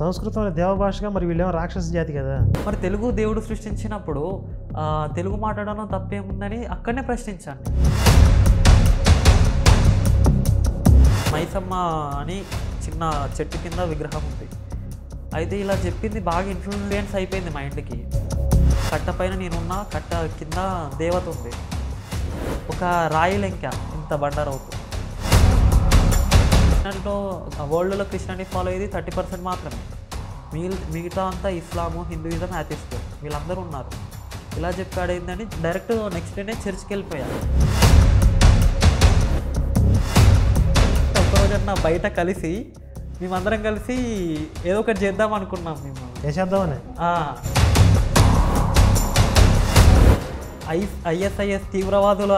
సంస్కృతం దేవభాషగా మరి వీళ్ళేమో రాక్షస జాతి కదా మరి తెలుగు దేవుడు సృష్టించినప్పుడు తెలుగు మాట్లాడడం తప్పేముందని అక్కడనే ప్రశ్నించాను మైసమ్మ అని చిన్న చెట్టు కింద విగ్రహం ఉంది అయితే ఇలా చెప్పింది బాగా ఇన్ఫ్లుయెన్స్ అయిపోయింది మైండ్కి కట్ట పైన నేనున్నా కట్ట కింద దేవత ఉంది ఒక రాయి లెంక ఇంత అవుతుంది క్రిస్టియన్లో వరల్డ్లో క్రిస్టియానిటీ ఫాలో అయ్యేది థర్టీ పర్సెంట్ మాత్రమే మిగిలి మిగతా అంతా ఇస్లాము హిందూయిజం యాథిస్ట్ వీళ్ళందరూ ఉన్నారు ఇలా చెప్పాడు ఏంటని డైరెక్ట్ నెక్స్ట్ డేనే చర్చ్కి వెళ్ళిపోయాను ఒక్కరోజన్న బయట కలిసి మేమందరం కలిసి ఏదో ఒకటి చేద్దాం అనుకున్నాం మేము చేసేద్దామని ఐఎస్ఐఎస్ తీవ్రవాదుల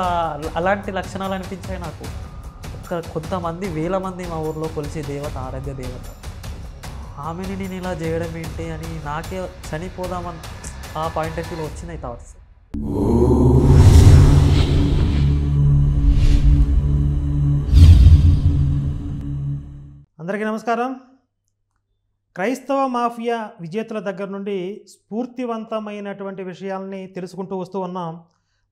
అలాంటి లక్షణాలు అనిపించాయి నాకు ఒక కొంతమంది వేల మంది మా ఊర్లో కొలిసే దేవత ఆరాధ్య దేవత ఆమెని నేను ఇలా చేయడం ఏంటి అని నాకే చనిపోదామని ఆ పాయింట్ ఆఫ్ వ్యూలో వచ్చినాయి థాట్స్ అందరికీ నమస్కారం క్రైస్తవ మాఫియా విజేతల దగ్గర నుండి స్ఫూర్తివంతమైనటువంటి విషయాల్ని తెలుసుకుంటూ వస్తూ ఉన్నాం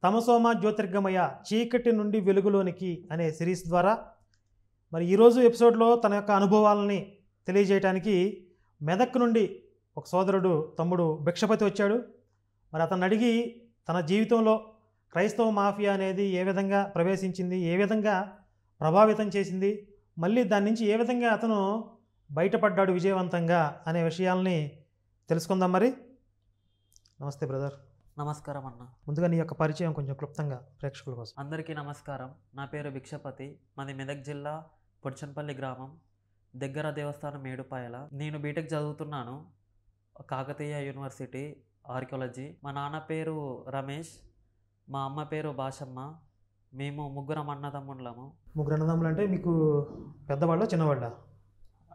తమసోమ జ్యోతిర్గమయ చీకటి నుండి వెలుగులోనికి అనే సిరీస్ ద్వారా మరి ఈరోజు ఎపిసోడ్లో తన యొక్క అనుభవాలని తెలియజేయటానికి మెదక్ నుండి ఒక సోదరుడు తమ్ముడు భిక్షపతి వచ్చాడు మరి అతను అడిగి తన జీవితంలో క్రైస్తవ మాఫియా అనేది ఏ విధంగా ప్రవేశించింది ఏ విధంగా ప్రభావితం చేసింది మళ్ళీ దాని నుంచి ఏ విధంగా అతను బయటపడ్డాడు విజయవంతంగా అనే విషయాల్ని తెలుసుకుందాం మరి నమస్తే బ్రదర్ నమస్కారం అన్న ముందుగా నీ యొక్క పరిచయం కొంచెం క్లుప్తంగా ప్రేక్షకుల కోసం అందరికీ నమస్కారం నా పేరు భిక్షపతి మాది మెదక్ జిల్లా పొడిచన్పల్లి గ్రామం దగ్గర దేవస్థానం ఏడుపాయల నేను బీటెక్ చదువుతున్నాను కాకతీయ యూనివర్సిటీ ఆర్కియాలజీ మా నాన్న పేరు రమేష్ మా అమ్మ పేరు భాషమ్మ మేము ముగ్గురం అన్నదమ్ముళ్ళము ముగ్గురు అన్నదమ్ములు అంటే మీకు పెద్దవాళ్ళ చిన్నవాళ్ళ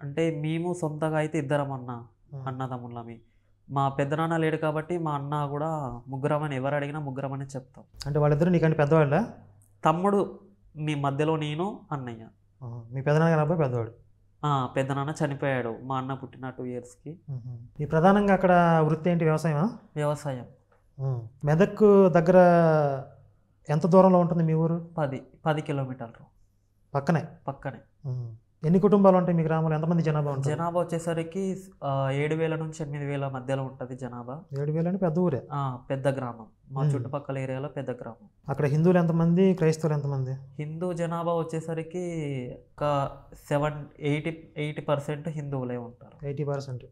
అంటే మేము సొంతగా అయితే ఇద్దరం అన్న అన్నదమ్ముళ్ళమి మా పెద్దనాన్న లేడు కాబట్టి మా అన్న కూడా ముగ్గురమని ఎవరు అడిగినా ముగ్గురమని చెప్తాం అంటే వాళ్ళిద్దరు నీకంటే పెద్దవాళ్ళ తమ్ముడు మీ మధ్యలో నేను అన్నయ్య మీ పెద్దనాన్న అబ్బాయి పెద్దవాడు పెద్దనాన్న చనిపోయాడు మా అన్న పుట్టిన టూ ఇయర్స్కి ఈ ప్రధానంగా అక్కడ వృత్తి ఏంటి వ్యవసాయమా వ్యవసాయం మెదక్ దగ్గర ఎంత దూరంలో ఉంటుంది మీ ఊరు పది పది కిలోమీటర్లు పక్కనే పక్కనే ఎన్ని కుటుంబాలు ఉంటాయి మీ గ్రామంలో ఎంతమంది జనాభా ఉంటుంది జనాభా వచ్చేసరికి ఏడు వేల నుంచి ఎనిమిది వేల మధ్యలో ఉంటుంది జనాభా ఏడు వేల పెద్ద ఊరే పెద్ద గ్రామం మా చుట్టుపక్కల ఏరియాలో పెద్ద గ్రామం అక్కడ హిందువులు ఎంతమంది క్రైస్తవులు ఎంతమంది హిందూ జనాభా వచ్చేసరికి ఒక సెవెన్ ఎయిటీ ఎయిటీ పర్సెంట్ హిందువులే ఉంటారు eighty percent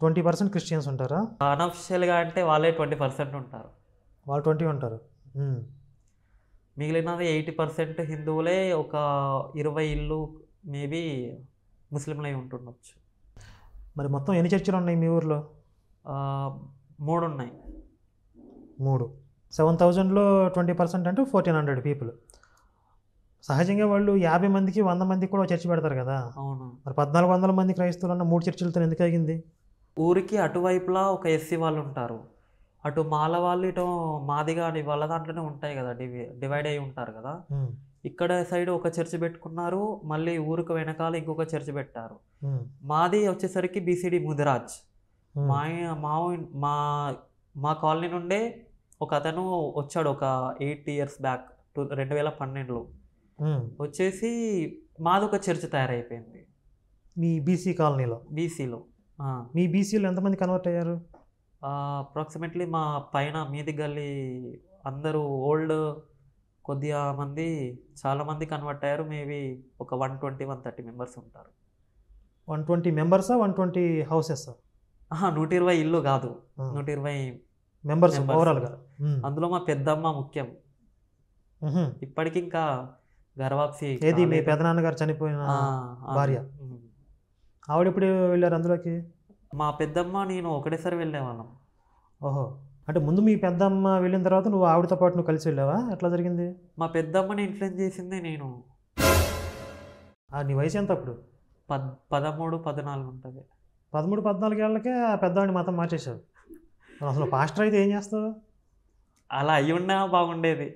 twenty percent Christians ఉంటారా అనఫిషియల్గా అంటే వాళ్ళే ట్వంటీ పర్సెంట్ ఉంటారు వాళ్ళు ట్వంటీ ఉంటారు మిగిలినది ఎయిటీ పర్సెంట్ హిందువులే ఒక ఇరవై ఇల్లు మేబీ ముస్లింలై ఉంటుండొచ్చు మరి మొత్తం ఎన్ని చర్చిలు ఉన్నాయి మీ ఊర్లో మూడు ఉన్నాయి మూడు సెవెన్ థౌజండ్లో ట్వంటీ పర్సెంట్ అంటే ఫోర్టీన్ హండ్రెడ్ పీపుల్ సహజంగా వాళ్ళు యాభై మందికి వంద మందికి కూడా చర్చి పెడతారు కదా అవును మరి పద్నాలుగు వందల మంది క్రైస్తవులు అన్న మూడు చర్చిలతో ఎందుకు అయింది ఊరికి అటువైపులా ఒక ఎస్సీ వాళ్ళు ఉంటారు అటు మాల వాళ్ళు ఇటు మాదిగా వాళ్ళ దాంట్లోనే ఉంటాయి కదా డివైడ్ అయి ఉంటారు కదా ఇక్కడ సైడ్ ఒక చర్చ్ పెట్టుకున్నారు మళ్ళీ ఊరుకు వెనకాల ఇంకొక చర్చ్ పెట్టారు మాది వచ్చేసరికి బీసీడీ ముదిరాజ్ మా మా మా మా కాలనీ నుండే ఒక అతను వచ్చాడు ఒక ఎయిట్ ఇయర్స్ బ్యాక్ టూ రెండు వేల పన్నెండులో వచ్చేసి మాది ఒక చర్చ్ తయారైపోయింది మీ బీసీ కాలనీలో బీసీలో మీ బీసీలో ఎంతమంది కన్వర్ట్ అయ్యారు అప్రాక్సిమేట్లీ మా పైన మీది గల్లీ అందరూ ఓల్డ్ కొద్దిగా మంది చాలామంది కన్వర్ట్ అయ్యారు మేబీ ఒక one twenty one thirty members ఉంటారు వన్ ట్వంటీ మెంబర్సా వన్ ట్వంటీ హౌసెస్ నూట ఇరవై ఇల్లు కాదు నూట ఇరవై మెంబర్స్ ఓవరాల్గా అందులో మా పెద్దమ్మ ముఖ్యం ఇప్పటికి ఇంకా గర్వాప్సి ఏది మీ పెదనాన్నగారు చనిపోయిన భార్య ఆవిడ ఇప్పుడు వెళ్ళారు అందులోకి మా పెద్దమ్మ నేను ఒకటేసారి వెళ్ళేవాళ్ళం ఓహో అంటే ముందు మీ పెద్దమ్మ వెళ్ళిన తర్వాత నువ్వు ఆవిడతో పాటు నువ్వు కలిసి వెళ్ళావా ఎట్లా జరిగింది మా పెద్దమ్మని ఇన్ఫ్లుయెన్స్ చేసిందే నేను ఆ, నీ వయసు ఎంత అప్పుడు పద్ పదమూడు పద్నాలుగు ఉంటుంది పదమూడు పద్నాలుగు ఏళ్ళకే ఆ పెద్దవాడిని మాత్రం మార్చేశావు అసలు పాస్టర్ అయితే ఏం చేస్తావు అలా అయి ఉన్నా బాగుండేది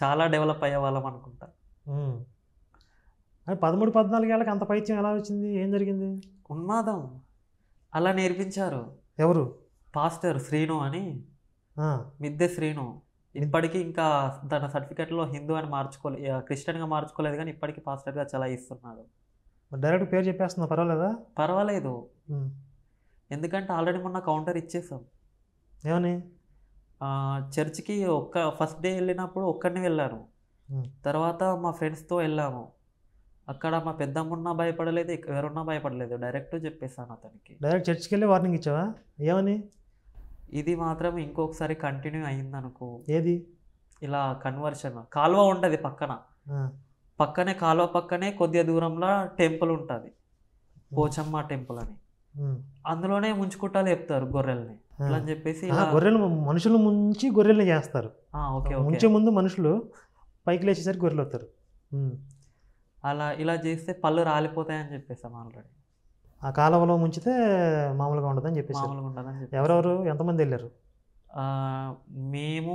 చాలా డెవలప్ వాళ్ళం అనుకుంటా ఉమ్. పదమూడు పద్నాలుగు ఏళ్ళకి అంత పైత్యం ఎలా వచ్చింది ఏం జరిగింది ఉన్మాదం అలా నేర్పించారు ఎవరు పాస్టర్ శ్రీను అని మిద్దె శ్రీను ఇప్పటికీ ఇంకా తన సర్టిఫికెట్లో హిందూ అని మార్చుకోలే క్రిస్టియన్గా మార్చుకోలేదు కానీ ఇప్పటికీ పాస్టర్గా చలాయిస్తున్నాడు డైరెక్ట్ పేరు చెప్పేస్తున్నా పర్వాలేదా పర్వాలేదు ఎందుకంటే ఆల్రెడీ మొన్న కౌంటర్ ఇచ్చేసాం ఏమని చర్చ్కి ఒక్క ఫస్ట్ డే వెళ్ళినప్పుడు ఒక్కడిని వెళ్ళాను తర్వాత మా ఫ్రెండ్స్తో వెళ్ళాము అక్కడ మా పెద్దమ్మున్నా భయపడలేదు ఎవరున్నా భయపడలేదు డైరెక్ట్ చెప్పేసాను అతనికి డైరెక్ట్ చర్చ్కి వెళ్ళి వార్నింగ్ ఇచ్చావా ఏమని ఇది మాత్రం ఇంకొకసారి కంటిన్యూ అయిందనుకో ఏది ఇలా కన్వర్షన్ కాలువ ఉంటుంది పక్కన పక్కనే కాలువ పక్కనే కొద్దిగా దూరంలో టెంపుల్ ఉంటుంది పోచమ్మ టెంపుల్ అని అందులోనే ముంచుకుంటాలు చెప్తారు గొర్రెల్ని అని చెప్పేసి గొర్రెలు మనుషులు ముంచి గొర్రెల్ని చేస్తారు ఓకే ముంచే ముందు మనుషులు పైకి లేచేసరికి గొర్రెలు వస్తారు అలా ఇలా చేస్తే పళ్ళు రాలిపోతాయని చెప్పేసాం ఆల్రెడీ ఆ కాలువలో ముంచితే మామూలుగా ఉండదని చెప్పేసి ఎవరెవరు ఎంతమంది వెళ్ళారు మేము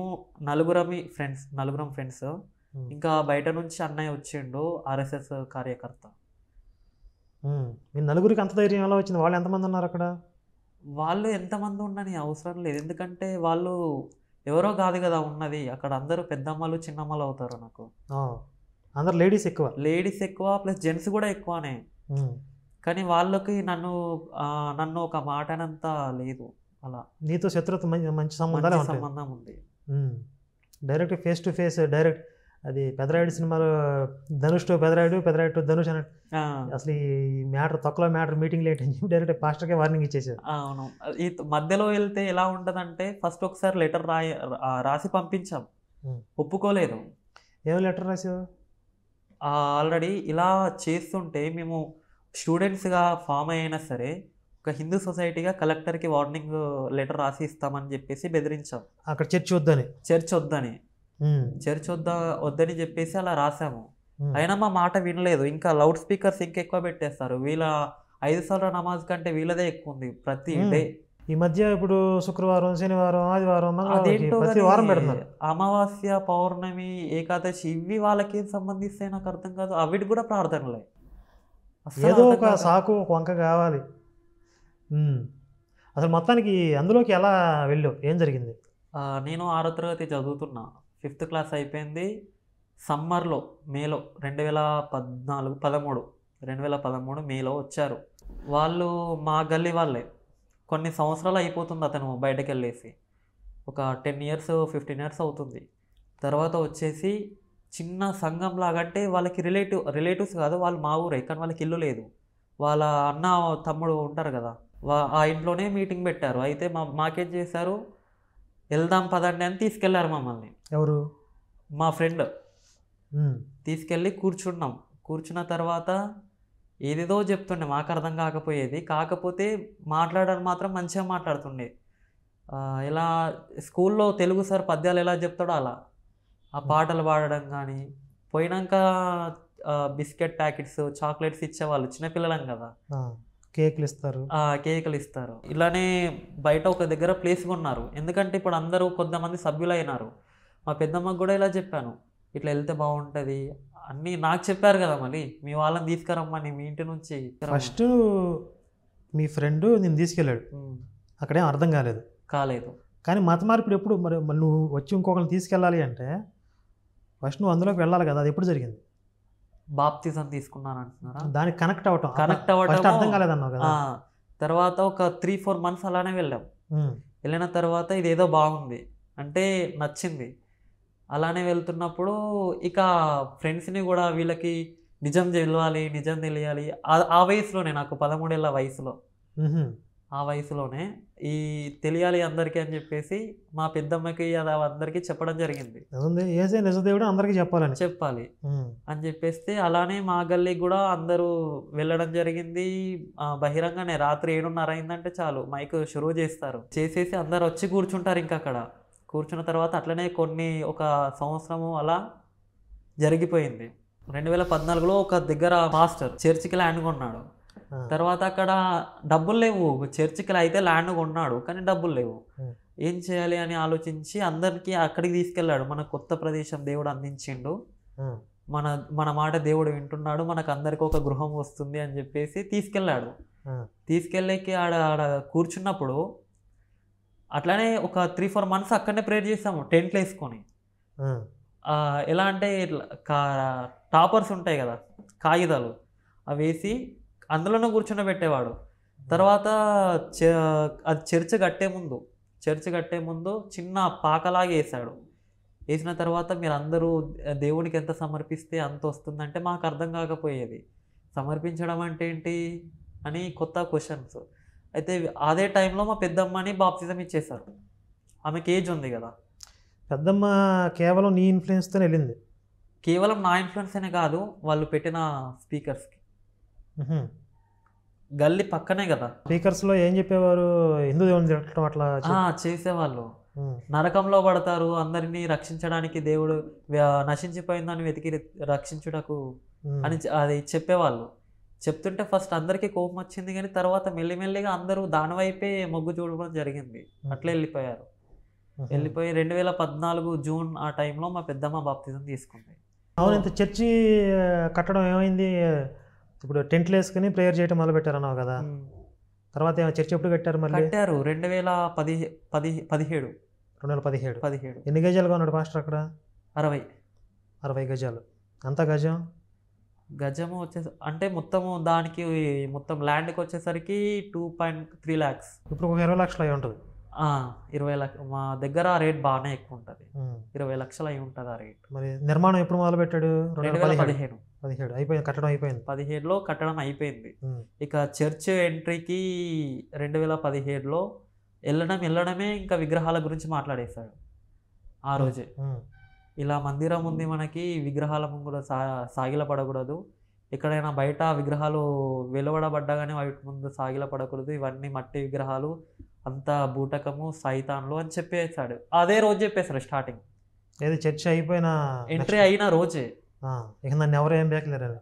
నలుగురమి ఫ్రెండ్స్ నలుగురం ఫ్రెండ్స్ ఇంకా బయట నుంచి అన్నయ్య వచ్చిండు ఆర్ఎస్ఎస్ కార్యకర్త మీ నలుగురికి అంత ధైర్యం ఎలా వచ్చింది వాళ్ళు ఎంతమంది ఉన్నారు అక్కడ వాళ్ళు ఎంతమంది ఉండని అవసరం లేదు ఎందుకంటే వాళ్ళు ఎవరో కాదు కదా ఉన్నది అక్కడ అందరూ పెద్దమ్మలు చిన్నమ్మలు అవుతారు నాకు అందరు లేడీస్ ఎక్కువ లేడీస్ ఎక్కువ ప్లస్ జెంట్స్ కూడా ఎక్కువనే కానీ వాళ్ళకి నన్ను నన్ను ఒక మాటనంత లేదు అలా నీతో శత్రుత్వ మంచి సంబంధాలు సంబంధం ఉంది direct face to face direct అది పెదరాయుడు సినిమాలో ధనుష్ టు పెదరాయుడు పెదరాయుడు టు ధనుష్ అని అసలు ఈ మ్యాటర్ తొక్కలో మ్యాటర్ మీటింగ్ లేట్ అని డైరెక్ట్ పాస్టర్కే వార్నింగ్ ఇచ్చేసారు అవును ఈ మధ్యలో వెళ్తే ఎలా ఉంటుందంటే ఫస్ట్ ఒకసారి లెటర్ రాయ రాసి పంపించాం ఒప్పుకోలేదు ఏం లెటర్ రాసావు ఆల్రెడీ ఇలా చేస్తుంటే మేము స్టూడెంట్స్గా ఫామ్ అయినా సరే ఒక హిందూ సొసైటీగా కలెక్టర్కి వార్నింగ్ లెటర్ రాసి ఇస్తామని చెప్పేసి బెదిరించాం అక్కడ చర్చ్ వద్దని చర్చ్ వద్దని చర్చ్ వద్దా వద్దని చెప్పేసి అలా రాసాము అయినా మా మాట వినలేదు ఇంకా లౌడ్ స్పీకర్స్ ఇంకెక్కువ పెట్టేస్తారు వీళ్ళ ఐదు సార్ల నమాజ్ కంటే వీళ్ళదే ఎక్కువ ఉంది ప్రతి డే ఈ మధ్య ఇప్పుడు శుక్రవారం శనివారం ఆదివారం అమావాస్య పౌర్ణమి ఏకాదశి ఇవి వాళ్ళకి సంబంధిస్తే నాకు అర్థం కాదు అవిటి కూడా ప్రార్థనలే ఏదో ఒక సాకు ఒక వంక కావాలి అసలు మొత్తానికి అందులోకి ఎలా వెళ్ళావు ఏం జరిగింది నేను ఆరో తరగతి చదువుతున్నా ఫిఫ్త్ క్లాస్ అయిపోయింది సమ్మర్లో మేలో రెండు వేల పద్నాలుగు పదమూడు రెండు వేల పదమూడు మేలో వచ్చారు వాళ్ళు మా గల్లీ వాళ్ళే కొన్ని సంవత్సరాలు అయిపోతుంది అతను బయటకు వెళ్ళేసి ఒక టెన్ ఇయర్స్ ఫిఫ్టీన్ ఇయర్స్ అవుతుంది తర్వాత వచ్చేసి చిన్న సంఘం లాగంటే వాళ్ళకి రిలేటివ్ రిలేటివ్స్ కాదు వాళ్ళు మా ఊరే కానీ వాళ్ళకి ఇల్లు లేదు వాళ్ళ అన్న తమ్ముడు ఉంటారు కదా వా ఆ ఇంట్లోనే మీటింగ్ పెట్టారు అయితే మా మాకేం చేశారు వెళ్దాం పదండి అని తీసుకెళ్లారు మమ్మల్ని ఎవరు మా ఫ్రెండ్ తీసుకెళ్ళి కూర్చున్నాం కూర్చున్న తర్వాత ఏదేదో చెప్తుండే మాకు అర్థం కాకపోయేది కాకపోతే మాట్లాడడం మాత్రం మంచిగా మాట్లాడుతుండే ఇలా స్కూల్లో తెలుగు సార్ పద్యాలు ఎలా చెప్తాడో అలా ఆ పాటలు పాడడం కానీ పోయినాక బిస్కెట్ ప్యాకెట్స్ చాక్లెట్స్ ఇచ్చేవాళ్ళు చిన్నపిల్లలం కదా కేకులు ఇస్తారు కేకులు ఇస్తారు ఇలానే బయట ఒక దగ్గర ప్లేస్ ఉన్నారు ఎందుకంటే ఇప్పుడు అందరూ కొంతమంది సభ్యులైనారు మా పెద్దమ్మకు కూడా ఇలా చెప్పాను ఇట్లా వెళ్తే బాగుంటుంది అన్నీ నాకు చెప్పారు కదా మళ్ళీ మీ వాళ్ళని తీసుకురమ్మని మీ ఇంటి నుంచి ఫస్ట్ మీ ఫ్రెండ్ నేను తీసుకెళ్ళాడు అక్కడేం అర్థం కాలేదు కాలేదు కానీ మత మార్పిడి ఎప్పుడు మరి నువ్వు వచ్చి ఇంకొకరిని తీసుకెళ్ళాలి అంటే ఫస్ట్ నువ్వు అందులోకి వెళ్ళాలి కదా అది ఎప్పుడు జరిగింది బాప్తిజం తీసుకున్నాను అంటున్నారా దానికి కనెక్ట్ అవ్వటం కనెక్ట్ అవ్వటం అర్థం కాలేదన్నావు కదా తర్వాత ఒక త్రీ ఫోర్ మంత్స్ అలానే వెళ్ళాం వెళ్ళిన తర్వాత ఇదేదో బాగుంది అంటే నచ్చింది అలానే వెళ్తున్నప్పుడు ఇక ఫ్రెండ్స్ని కూడా వీళ్ళకి నిజం తెలియాలి నిజం తెలియాలి ఆ వయసులోనే నాకు పదమూడేళ్ళ వయసులో ఆ వయసులోనే ఈ తెలియాలి అందరికీ అని చెప్పేసి మా పెద్దమ్మకి అది అందరికీ చెప్పడం జరిగింది నిజదేవుడు అందరికీ చెప్పాలని చెప్పాలి అని చెప్పేస్తే అలానే మా గల్లీకి కూడా అందరూ వెళ్ళడం జరిగింది బహిరంగనే రాత్రి ఏడున్నర అయిందంటే చాలు మైక్ షురువు చేస్తారు చేసేసి అందరు వచ్చి కూర్చుంటారు ఇంకా అక్కడ కూర్చున్న తర్వాత అట్లనే కొన్ని ఒక సంవత్సరము అలా జరిగిపోయింది రెండు వేల పద్నాలుగులో ఒక దగ్గర మాస్టర్ చర్చికి ల్యాండ్ కొన్నాడు తర్వాత అక్కడ డబ్బులు లేవు చర్చికి అయితే ల్యాండ్ కొన్నాడు కానీ డబ్బులు లేవు ఏం చేయాలి అని ఆలోచించి అందరికీ అక్కడికి తీసుకెళ్ళాడు మన కొత్త ప్రదేశం దేవుడు అందించిండు మన మన మాట దేవుడు వింటున్నాడు మనకు అందరికి ఒక గృహం వస్తుంది అని చెప్పేసి తీసుకెళ్ళాడు తీసుకెళ్ళేకి ఆడ ఆడ కూర్చున్నప్పుడు అట్లానే ఒక త్రీ ఫోర్ మంత్స్ అక్కడనే ప్రేర్ చేసాము టెంట్లు వేసుకొని ఎలా అంటే టాపర్స్ ఉంటాయి కదా కాగితాలు అవి వేసి అందులోనే కూర్చొని పెట్టేవాడు తర్వాత అది చర్చ కట్టే ముందు చర్చ కట్టే ముందు చిన్న పాకలాగే వేసాడు వేసిన తర్వాత మీరందరూ దేవునికి ఎంత సమర్పిస్తే అంత వస్తుందంటే మాకు అర్థం కాకపోయేది సమర్పించడం అంటే ఏంటి అని కొత్త క్వశ్చన్స్ అయితే అదే టైంలో మా పెద్దమ్మని బాప్తిజం ఇచ్చేశారు ఆమెకి ఏజ్ ఉంది కదా పెద్దమ్మ కేవలం నీ ఇన్ఫ్లుయెన్స్తో వెళ్ళింది కేవలం నా ఇన్ఫ్లుయెన్స్ అనే కాదు వాళ్ళు పెట్టిన స్పీకర్స్కి గల్లీ పక్కనే కదా స్పీకర్స్ లో ఏం చెప్పేవారు హిందూ దేవుని తిట్టడం అట్లా చేసేవాళ్ళు నరకంలో పడతారు అందరినీ రక్షించడానికి దేవుడు నశించిపోయిందని వెతికి రక్షించుటకు అని అది చెప్పేవాళ్ళు చెప్తుంటే ఫస్ట్ అందరికీ కోపం వచ్చింది కానీ తర్వాత మెల్లిమెల్లిగా అందరూ దాని వైపే మొగ్గు చూడడం జరిగింది అట్లా వెళ్ళిపోయారు వెళ్ళిపోయి రెండు వేల పద్నాలుగు జూన్ ఆ టైంలో మా పెద్దమ్మ బాప్తిజం తీసుకుంది అవును ఇంత చర్చి కట్టడం ఏమైంది ఇప్పుడు టెంట్లు వేసుకుని ప్రేయర్ చేయడం అన్నావు కదా తర్వాత చర్చ ఎప్పుడు కట్టారు మళ్ళీ కట్టారు రెండు వేల పది పది పదిహేడు రెండు వేల పదిహేడు పదిహేడు ఎన్ని గజాలుగా ఉన్నాడు పాస్టర్ అక్కడ అరవై అరవై గజాలు అంత గజం గజము వచ్చే అంటే మొత్తము దానికి మొత్తం ల్యాండ్కి వచ్చేసరికి టూ పాయింట్ త్రీ ల్యాక్స్ ఇప్పుడు ఒక ఇరవై లక్షలు అయి ఉంటుంది ఇరవై లక్ష మా దగ్గర రేట్ బాగానే ఎక్కువ ఉంటుంది ఇరవై లక్షలు అయి ఉంటుంది ఆ రేట్ మరి నిర్మాణం ఎప్పుడు మొదలు పెట్టాడు రెండు వేల పదిహేడు అయిపోయింది కట్టడం అయిపోయింది పదిహేడులో కట్టడం అయిపోయింది ఇక చర్చ్ ఎంట్రీకి రెండు వేల పదిహేడులో వెళ్ళడం వెళ్ళడమే ఇంకా విగ్రహాల గురించి మాట్లాడేశాడు ఆ రోజే ఇలా మందిరం ఉంది మనకి విగ్రహాల ముందు సా సాగిలపడకూడదు ఎక్కడైనా బయట విగ్రహాలు వెలువడబడ్డగానే వాటి ముందు సాగిలపడకూడదు ఇవన్నీ మట్టి విగ్రహాలు అంతా బూటకము సైతాన్లు అని చెప్పేసాడు అదే రోజు చెప్పేశారు స్టార్టింగ్ ఏది చర్చ అయిపోయిన ఎంట్రీ అయిన రోజే ఇక నన్ను ఎవరు ఏం బేకలేరు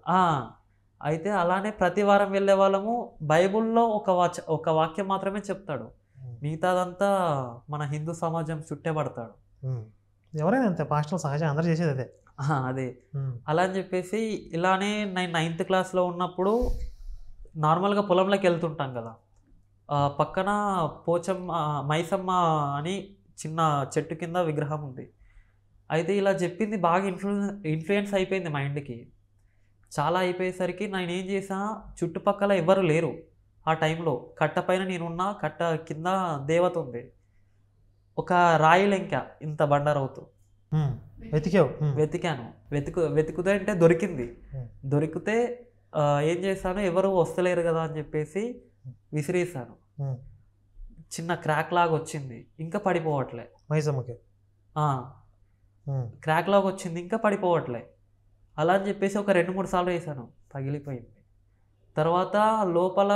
అయితే అలానే ప్రతి వారం వెళ్ళే వాళ్ళము బైబుల్లో ఒక వాచ ఒక వాక్యం మాత్రమే చెప్తాడు మిగతాదంతా మన హిందూ సమాజం చుట్టేబడతాడు ఎవరైనా అంతే పాస్టల్ సహజం అందరూ చేసేది అదే అదే అలా అని చెప్పేసి ఇలానే నేను నైన్త్ క్లాస్లో ఉన్నప్పుడు నార్మల్గా పొలంలోకి వెళ్తుంటాం కదా పక్కన పోచమ్మ మైసమ్మ అని చిన్న చెట్టు కింద విగ్రహం ఉంది అయితే ఇలా చెప్పింది బాగా ఇన్ఫ్లుయెన్స్ ఇన్ఫ్లుయెన్స్ అయిపోయింది మైండ్కి చాలా అయిపోయేసరికి నేను ఏం చేసా చుట్టుపక్కల ఎవరు లేరు ఆ టైంలో కట్ట పైన నేనున్నా కట్ట కింద దేవత ఉంది ఒక రాయి లెంక ఇంత బండరవుతూ వెతికావు వెతికాను వెతుకు వెతుకుతే అంటే దొరికింది దొరికితే ఏం చేశాను ఎవరు వస్తలేరు కదా అని చెప్పేసి విసిరేసాను చిన్న క్రాక్ లాగా వచ్చింది ఇంకా పడిపోవట్లే మైసమ్మకి క్రాక్ లాగా వచ్చింది ఇంకా పడిపోవట్లే అలా అని చెప్పేసి ఒక రెండు మూడు సార్లు వేసాను పగిలిపోయింది తర్వాత లోపల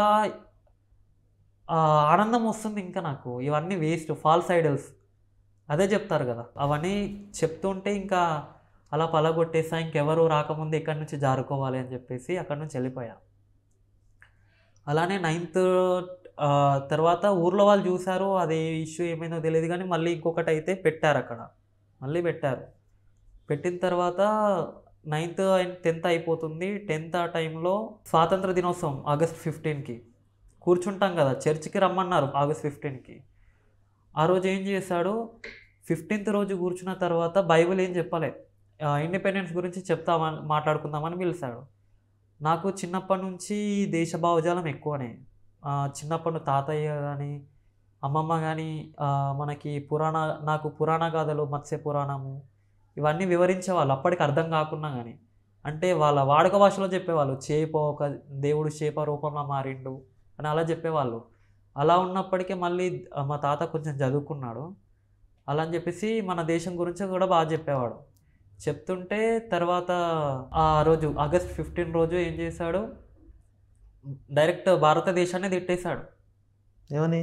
ఆనందం వస్తుంది ఇంకా నాకు ఇవన్నీ వేస్ట్ ఫాల్స్ ఐడల్స్ అదే చెప్తారు కదా అవన్నీ చెప్తుంటే ఇంకా అలా పలగొట్టేసా ఇంకెవరు రాకముందు ఇక్కడి నుంచి జారుకోవాలి అని చెప్పేసి అక్కడి నుంచి వెళ్ళిపోయా అలానే నైన్త్ తర్వాత ఊర్లో వాళ్ళు చూశారు అది ఇష్యూ ఏమైందో తెలియదు కానీ మళ్ళీ ఇంకొకటి అయితే పెట్టారు అక్కడ మళ్ళీ పెట్టారు పెట్టిన తర్వాత నైన్త్ అండ్ టెన్త్ అయిపోతుంది టెన్త్ ఆ టైంలో స్వాతంత్ర దినోత్సవం ఆగస్ట్ ఫిఫ్టీన్కి కూర్చుంటాం కదా చర్చికి రమ్మన్నారు ఆగస్ట్ ఫిఫ్టీన్కి ఆ రోజు ఏం చేశాడు ఫిఫ్టీన్త్ రోజు కూర్చున్న తర్వాత బైబిల్ ఏం చెప్పలే ఇండిపెండెన్స్ గురించి చెప్తామని మాట్లాడుకుందామని పిలిచాడు నాకు చిన్నప్పటి నుంచి దేశ భావజాలం ఎక్కువనే చిన్నప్పటి తాతయ్య కానీ అమ్మమ్మ కానీ మనకి పురాణ నాకు పురాణ గాథలు మత్స్య పురాణము ఇవన్నీ వివరించే వాళ్ళు అప్పటికి అర్థం కాకుండా కానీ అంటే వాళ్ళ వాడుక భాషలో చెప్పేవాళ్ళు చేప ఒక దేవుడు చేప రూపంలో మారిండు అని అలా చెప్పేవాళ్ళు అలా ఉన్నప్పటికీ మళ్ళీ మా తాత కొంచెం చదువుకున్నాడు అలా అని చెప్పేసి మన దేశం గురించి కూడా బాగా చెప్పేవాడు చెప్తుంటే తర్వాత ఆ రోజు ఆగస్ట్ ఫిఫ్టీన్ రోజు ఏం చేశాడు డైరెక్ట్ భారతదేశాన్ని తిట్టేశాడు ఏమని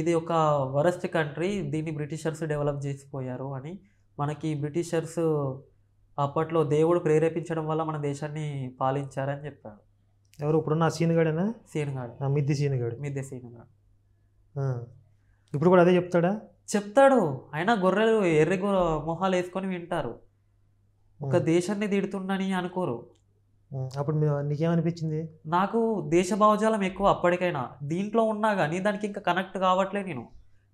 ఇది ఒక వరస్ట్ కంట్రీ దీన్ని బ్రిటిషర్స్ డెవలప్ చేసిపోయారు అని మనకి బ్రిటిషర్స్ అప్పట్లో దేవుడు ప్రేరేపించడం వల్ల మన దేశాన్ని పాలించారని చెప్పాడు ఎవరు ఇప్పుడున్న సీనుగాడేనా సీనుగాడు మిద్ది సీనగాడు మిద్దె సీనుగాడు ఇప్పుడు కూడా అదే చెప్తాడా చెప్తాడు అయినా గొర్రెలు ఎర్రి మొహాలు వేసుకొని వింటారు ఒక దేశాన్ని తిడుతుండని అనుకోరు అప్పుడు నీకేమనిపించింది నాకు దేశ భావజాలం ఎక్కువ అప్పటికైనా దీంట్లో ఉన్నా కానీ దానికి ఇంకా కనెక్ట్ కావట్లే నేను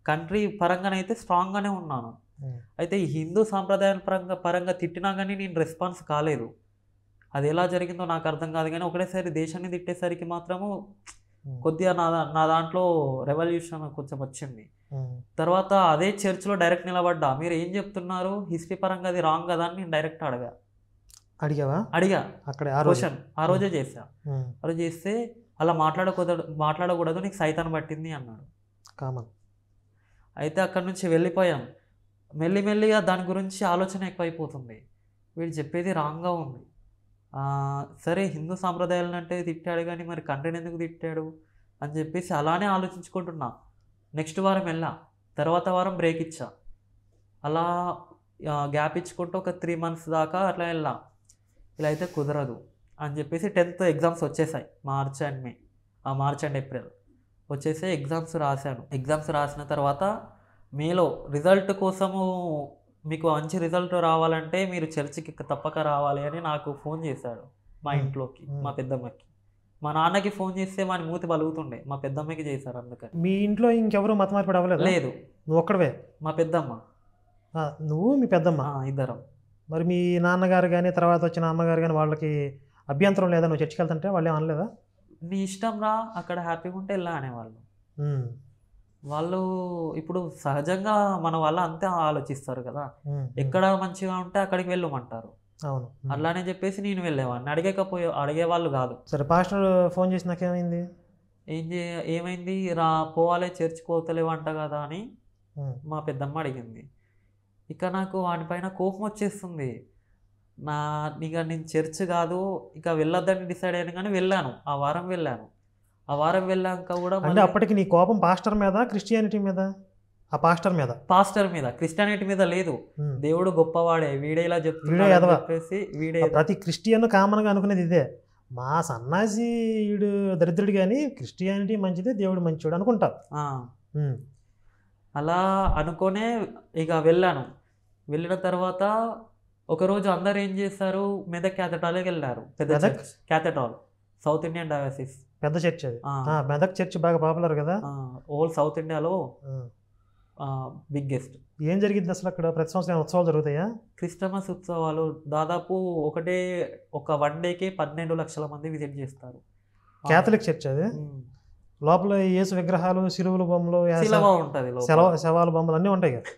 కంట్రీ పరంగానైతే స్ట్రాంగ్గానే ఉన్నాను అయితే ఈ హిందూ సాంప్రదాయాల పరంగా పరంగా తిట్టినా కానీ నేను రెస్పాన్స్ కాలేదు అది ఎలా జరిగిందో నాకు అర్థం కాదు కానీ ఒకటేసారి దేశాన్ని తిట్టేసరికి మాత్రము కొద్దిగా నా నా దాంట్లో రెవల్యూషన్ కొంచెం వచ్చింది తర్వాత అదే చర్చ్లో డైరెక్ట్ నిలబడ్డా మీరు ఏం చెప్తున్నారు హిస్టరీ పరంగా అది రాంగ్ కదా అని నేను డైరెక్ట్ అడగా అడిగావా అడిగా అక్కడ క్వశ్చన్ ఆ రోజే చేసా ఆ రోజు చేస్తే అలా మాట్లాడకూడదు మాట్లాడకూడదు నీకు సైతాన్ని పట్టింది అన్నాడు కామన్ అయితే అక్కడి నుంచి వెళ్ళిపోయాం మెల్లి మెల్లిగా దాని గురించి ఆలోచన ఎక్కువైపోతుంది వీడు చెప్పేది రాంగ్గా ఉంది సరే హిందూ సాంప్రదాయాలను అంటే తిట్టాడు కానీ మరి కంటెంట్ ఎందుకు తిట్టాడు అని చెప్పేసి అలానే ఆలోచించుకుంటున్నా నెక్స్ట్ వారం వెళ్ళా తర్వాత వారం బ్రేక్ ఇచ్చా అలా గ్యాప్ ఇచ్చుకుంటూ ఒక త్రీ మంత్స్ దాకా అట్లా వెళ్ళా ఇలా అయితే కుదరదు అని చెప్పేసి టెన్త్ ఎగ్జామ్స్ వచ్చేసాయి మార్చ్ అండ్ మే ఆ మార్చ్ అండ్ ఏప్రిల్ వచ్చేసి ఎగ్జామ్స్ రాశాను ఎగ్జామ్స్ రాసిన తర్వాత మీలో రిజల్ట్ కోసము మీకు మంచి రిజల్ట్ రావాలంటే మీరు చర్చికి తప్పక రావాలి అని నాకు ఫోన్ చేశాడు మా ఇంట్లోకి మా పెద్దమ్మకి మా నాన్నకి ఫోన్ చేస్తే మా మూతి బలుగుతుండే మా పెద్దమ్మకి చేశారు అందుకని మీ ఇంట్లో ఇంకెవరు మతమార్పిడి అవ్వలేదు లేదు నువ్వు ఒక్కడవే మా పెద్దమ్మ నువ్వు మీ పెద్దమ్మ ఇద్దరం మరి మీ నాన్నగారు కానీ తర్వాత వచ్చిన అమ్మగారు కానీ వాళ్ళకి అభ్యంతరం లేదా నువ్వు చర్చికి వెళ్తుంటే వాళ్ళు అనలేదా నీ ఇష్టం రా అక్కడ హ్యాపీగా ఉంటే ఇలా అనేవాళ్ళు వాళ్ళు ఇప్పుడు సహజంగా మన వాళ్ళు అంతే ఆలోచిస్తారు కదా ఎక్కడ మంచిగా ఉంటే అక్కడికి వెళ్ళమంటారు అవును అలానే చెప్పేసి నేను వెళ్ళేవాడిని అడిగే అడిగేవాళ్ళు కాదు సరే పాస్టర్ ఫోన్ చేసినాక ఏమైంది ఏం చే ఏమైంది రా పోవాలే చర్చిపోతలేవంట పోతలేవంట కదా అని మా పెద్దమ్మ అడిగింది ఇక నాకు వాటిపైన కోపం వచ్చేస్తుంది నా ఇక నేను చర్చ్ కాదు ఇక వెళ్ళొద్దని డిసైడ్ అయ్యాను కానీ వెళ్ళాను ఆ వారం వెళ్ళాను ఆ వారం వెళ్ళాక కూడా అంటే అప్పటికి నీ కోపం పాస్టర్ మీద క్రిస్టియానిటీ మీద ఆ పాస్టర్ మీద పాస్టర్ మీద క్రిస్టియానిటీ మీద లేదు దేవుడు గొప్పవాడే వీడేలా చెప్తున్నాడు చెప్పేసి వీడే ప్రతి క్రిస్టియన్ కామన్గా అనుకునేది ఇదే మా సన్నాసి వీడు దరిద్రుడు కానీ క్రిస్టియానిటీ మంచిది దేవుడు మంచివాడు అనుకుంటారు అలా అనుకునే ఇక వెళ్ళాను వెళ్ళిన తర్వాత ఒకరోజు అందరు ఏం చేస్తారు మెదక్ క్యాథడ్రాల్కి వెళ్ళారు పెద్ద సౌత్ ఇండియన్ డయాసిస్ పెద్ద చర్చ్ మెదక్ చర్చ్ బాగా పాపులర్ కదా ఓల్ సౌత్ ఇండియాలో బిగ్గెస్ట్ ఏం జరిగింది అసలు అక్కడ ప్రతి సంవత్సరం ఉత్సవాలు జరుగుతాయా క్రిస్టమస్ ఉత్సవాలు దాదాపు ఒకటే ఒక వన్ డేకే పన్నెండు లక్షల మంది విజిట్ చేస్తారు క్యాథలిక్ చర్చ్ అది లోపల యేసు విగ్రహాలు సిలువులు బొమ్మలు శవాలు బొమ్మలు అన్నీ ఉంటాయి కదా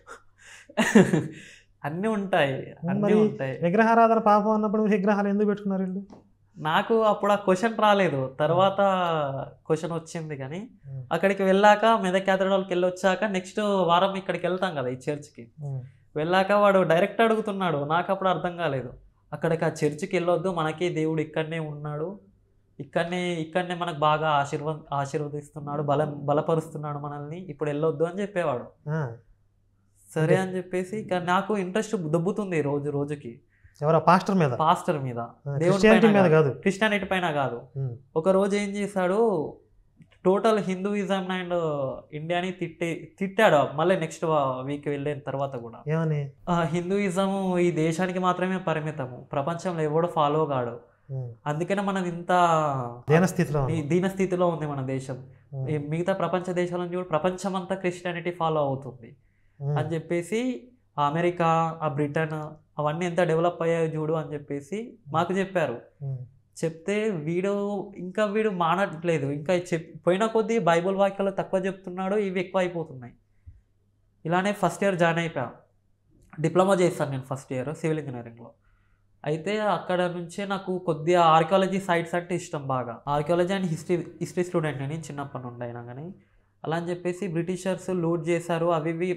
అన్ని ఉంటాయి అన్ని ఉంటాయి విగ్రహారాధన పాపం అన్నప్పుడు విగ్రహాలు ఎందుకు పెట్టుకున్నారు వీళ్ళు నాకు అప్పుడు ఆ క్వశ్చన్ రాలేదు తర్వాత క్వశ్చన్ వచ్చింది కానీ అక్కడికి వెళ్ళాక మెదక్ క్యాథడ్రాల్కి వెళ్ళి వచ్చాక నెక్స్ట్ వారం ఇక్కడికి వెళ్తాం కదా ఈ చర్చ్కి వెళ్ళాక వాడు డైరెక్ట్ అడుగుతున్నాడు నాకు అప్పుడు అర్థం కాలేదు అక్కడికి ఆ చర్చికి వెళ్ళొద్దు మనకి దేవుడు ఇక్కడనే ఉన్నాడు ఇక్కడనే ఇక్కడనే మనకు బాగా ఆశీర్వ ఆశీర్వదిస్తున్నాడు బలం బలపరుస్తున్నాడు మనల్ని ఇప్పుడు వెళ్ళొద్దు అని చెప్పేవాడు సరే అని చెప్పేసి కానీ నాకు ఇంట్రెస్ట్ దొబ్బుతుంది రోజు రోజుకి పాస్టర్ మీద పాస్టర్ మీద క్రిస్టియానిటీ మీద కాదు క్రిస్టియానిటీ పైన కాదు ఒక రోజు ఏం చేశాడు టోటల్ హిందూయిజం అండ్ ఇండియాని తిట్టే తిట్టాడు మళ్ళీ నెక్స్ట్ వీక్ వెళ్ళిన తర్వాత కూడా ఏమని హిందూయిజం ఈ దేశానికి మాత్రమే పరిమితము ప్రపంచంలో ఎవడో ఫాలో కాడు అందుకనే మనం ఇంత దీనస్థితిలో దీనస్థితిలో ఉంది మన దేశం మిగతా ప్రపంచ దేశాలను చూడు ప్రపంచం అంతా క్రిస్టియానిటీ ఫాలో అవుతుంది అని చెప్పేసి అమెరికా ఆ బ్రిటన్ అవన్నీ ఎంత డెవలప్ అయ్యాయో చూడు అని చెప్పేసి మాకు చెప్పారు చెప్తే వీడు ఇంకా వీడు మానట్లేదు ఇంకా చెప్ పోయిన కొద్దీ బైబుల్ వాక్యాలు తక్కువ చెప్తున్నాడు ఇవి ఎక్కువ అయిపోతున్నాయి ఇలానే ఫస్ట్ ఇయర్ జాయిన్ అయిపోయా డిప్లొమా చేస్తాను నేను ఫస్ట్ ఇయర్ సివిల్ ఇంజనీరింగ్లో అయితే అక్కడ నుంచే నాకు కొద్దిగా ఆర్కియాలజీ సైట్స్ అంటే ఇష్టం బాగా archaeology and history history student నేను చిన్నప్పటి నుండి అయినా కానీ అలా అని చెప్పేసి బ్రిటిషర్స్ లూట్ చేశారు అవి ఇవి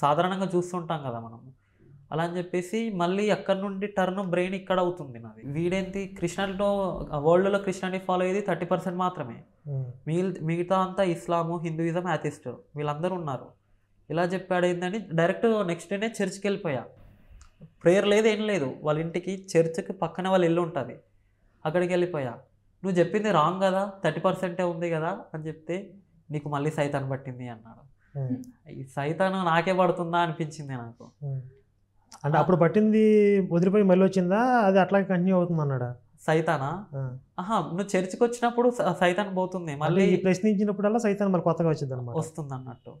సాధారణంగా చూస్తుంటాం కదా మనం అలా అని చెప్పేసి మళ్ళీ అక్కడ నుండి టర్న్ బ్రెయిన్ ఇక్కడ అవుతుంది నాది వీడేంటి క్రిస్టియానిటీలో వరల్డ్లో క్రిస్టియానిటీ ఫాలో అయ్యేది థర్టీ పర్సెంట్ మాత్రమే మిగతా అంతా ఇస్లాము హిందూయిజం యాథిస్ట్ వీళ్ళందరూ ఉన్నారు ఇలా చెప్పాడు ఏంటని డైరెక్ట్ నెక్స్ట్ డేనే చర్చ్కి వెళ్ళిపోయా ప్రేయర్ లేదు ఏం లేదు వాళ్ళ ఇంటికి చర్చ్కి పక్కన వాళ్ళు ఇల్లు ఉంటుంది అక్కడికి వెళ్ళిపోయా నువ్వు చెప్పింది రాంగ్ కదా థర్టీ పర్సెంటే ఉంది కదా అని చెప్తే నీకు మళ్ళీ సైతాన్ని పట్టింది అన్నాడు ఈ సైతాను నాకే పడుతుందా అనిపించింది నాకు అంటే అప్పుడు పట్టింది వదిలిపోయి మళ్ళీ వచ్చిందా అది అట్లాగే కంటిన్యూ అవుతుంది అన్నాడా సైతానా ఆహా నువ్వు చర్చికి వచ్చినప్పుడు సైతాన్ పోతుంది మళ్ళీ ప్రశ్నించినప్పుడల్లా సైతాన్ మళ్ళీ కొత్తగా వచ్చింది అనమాట వస్తుంది అన్నట్టు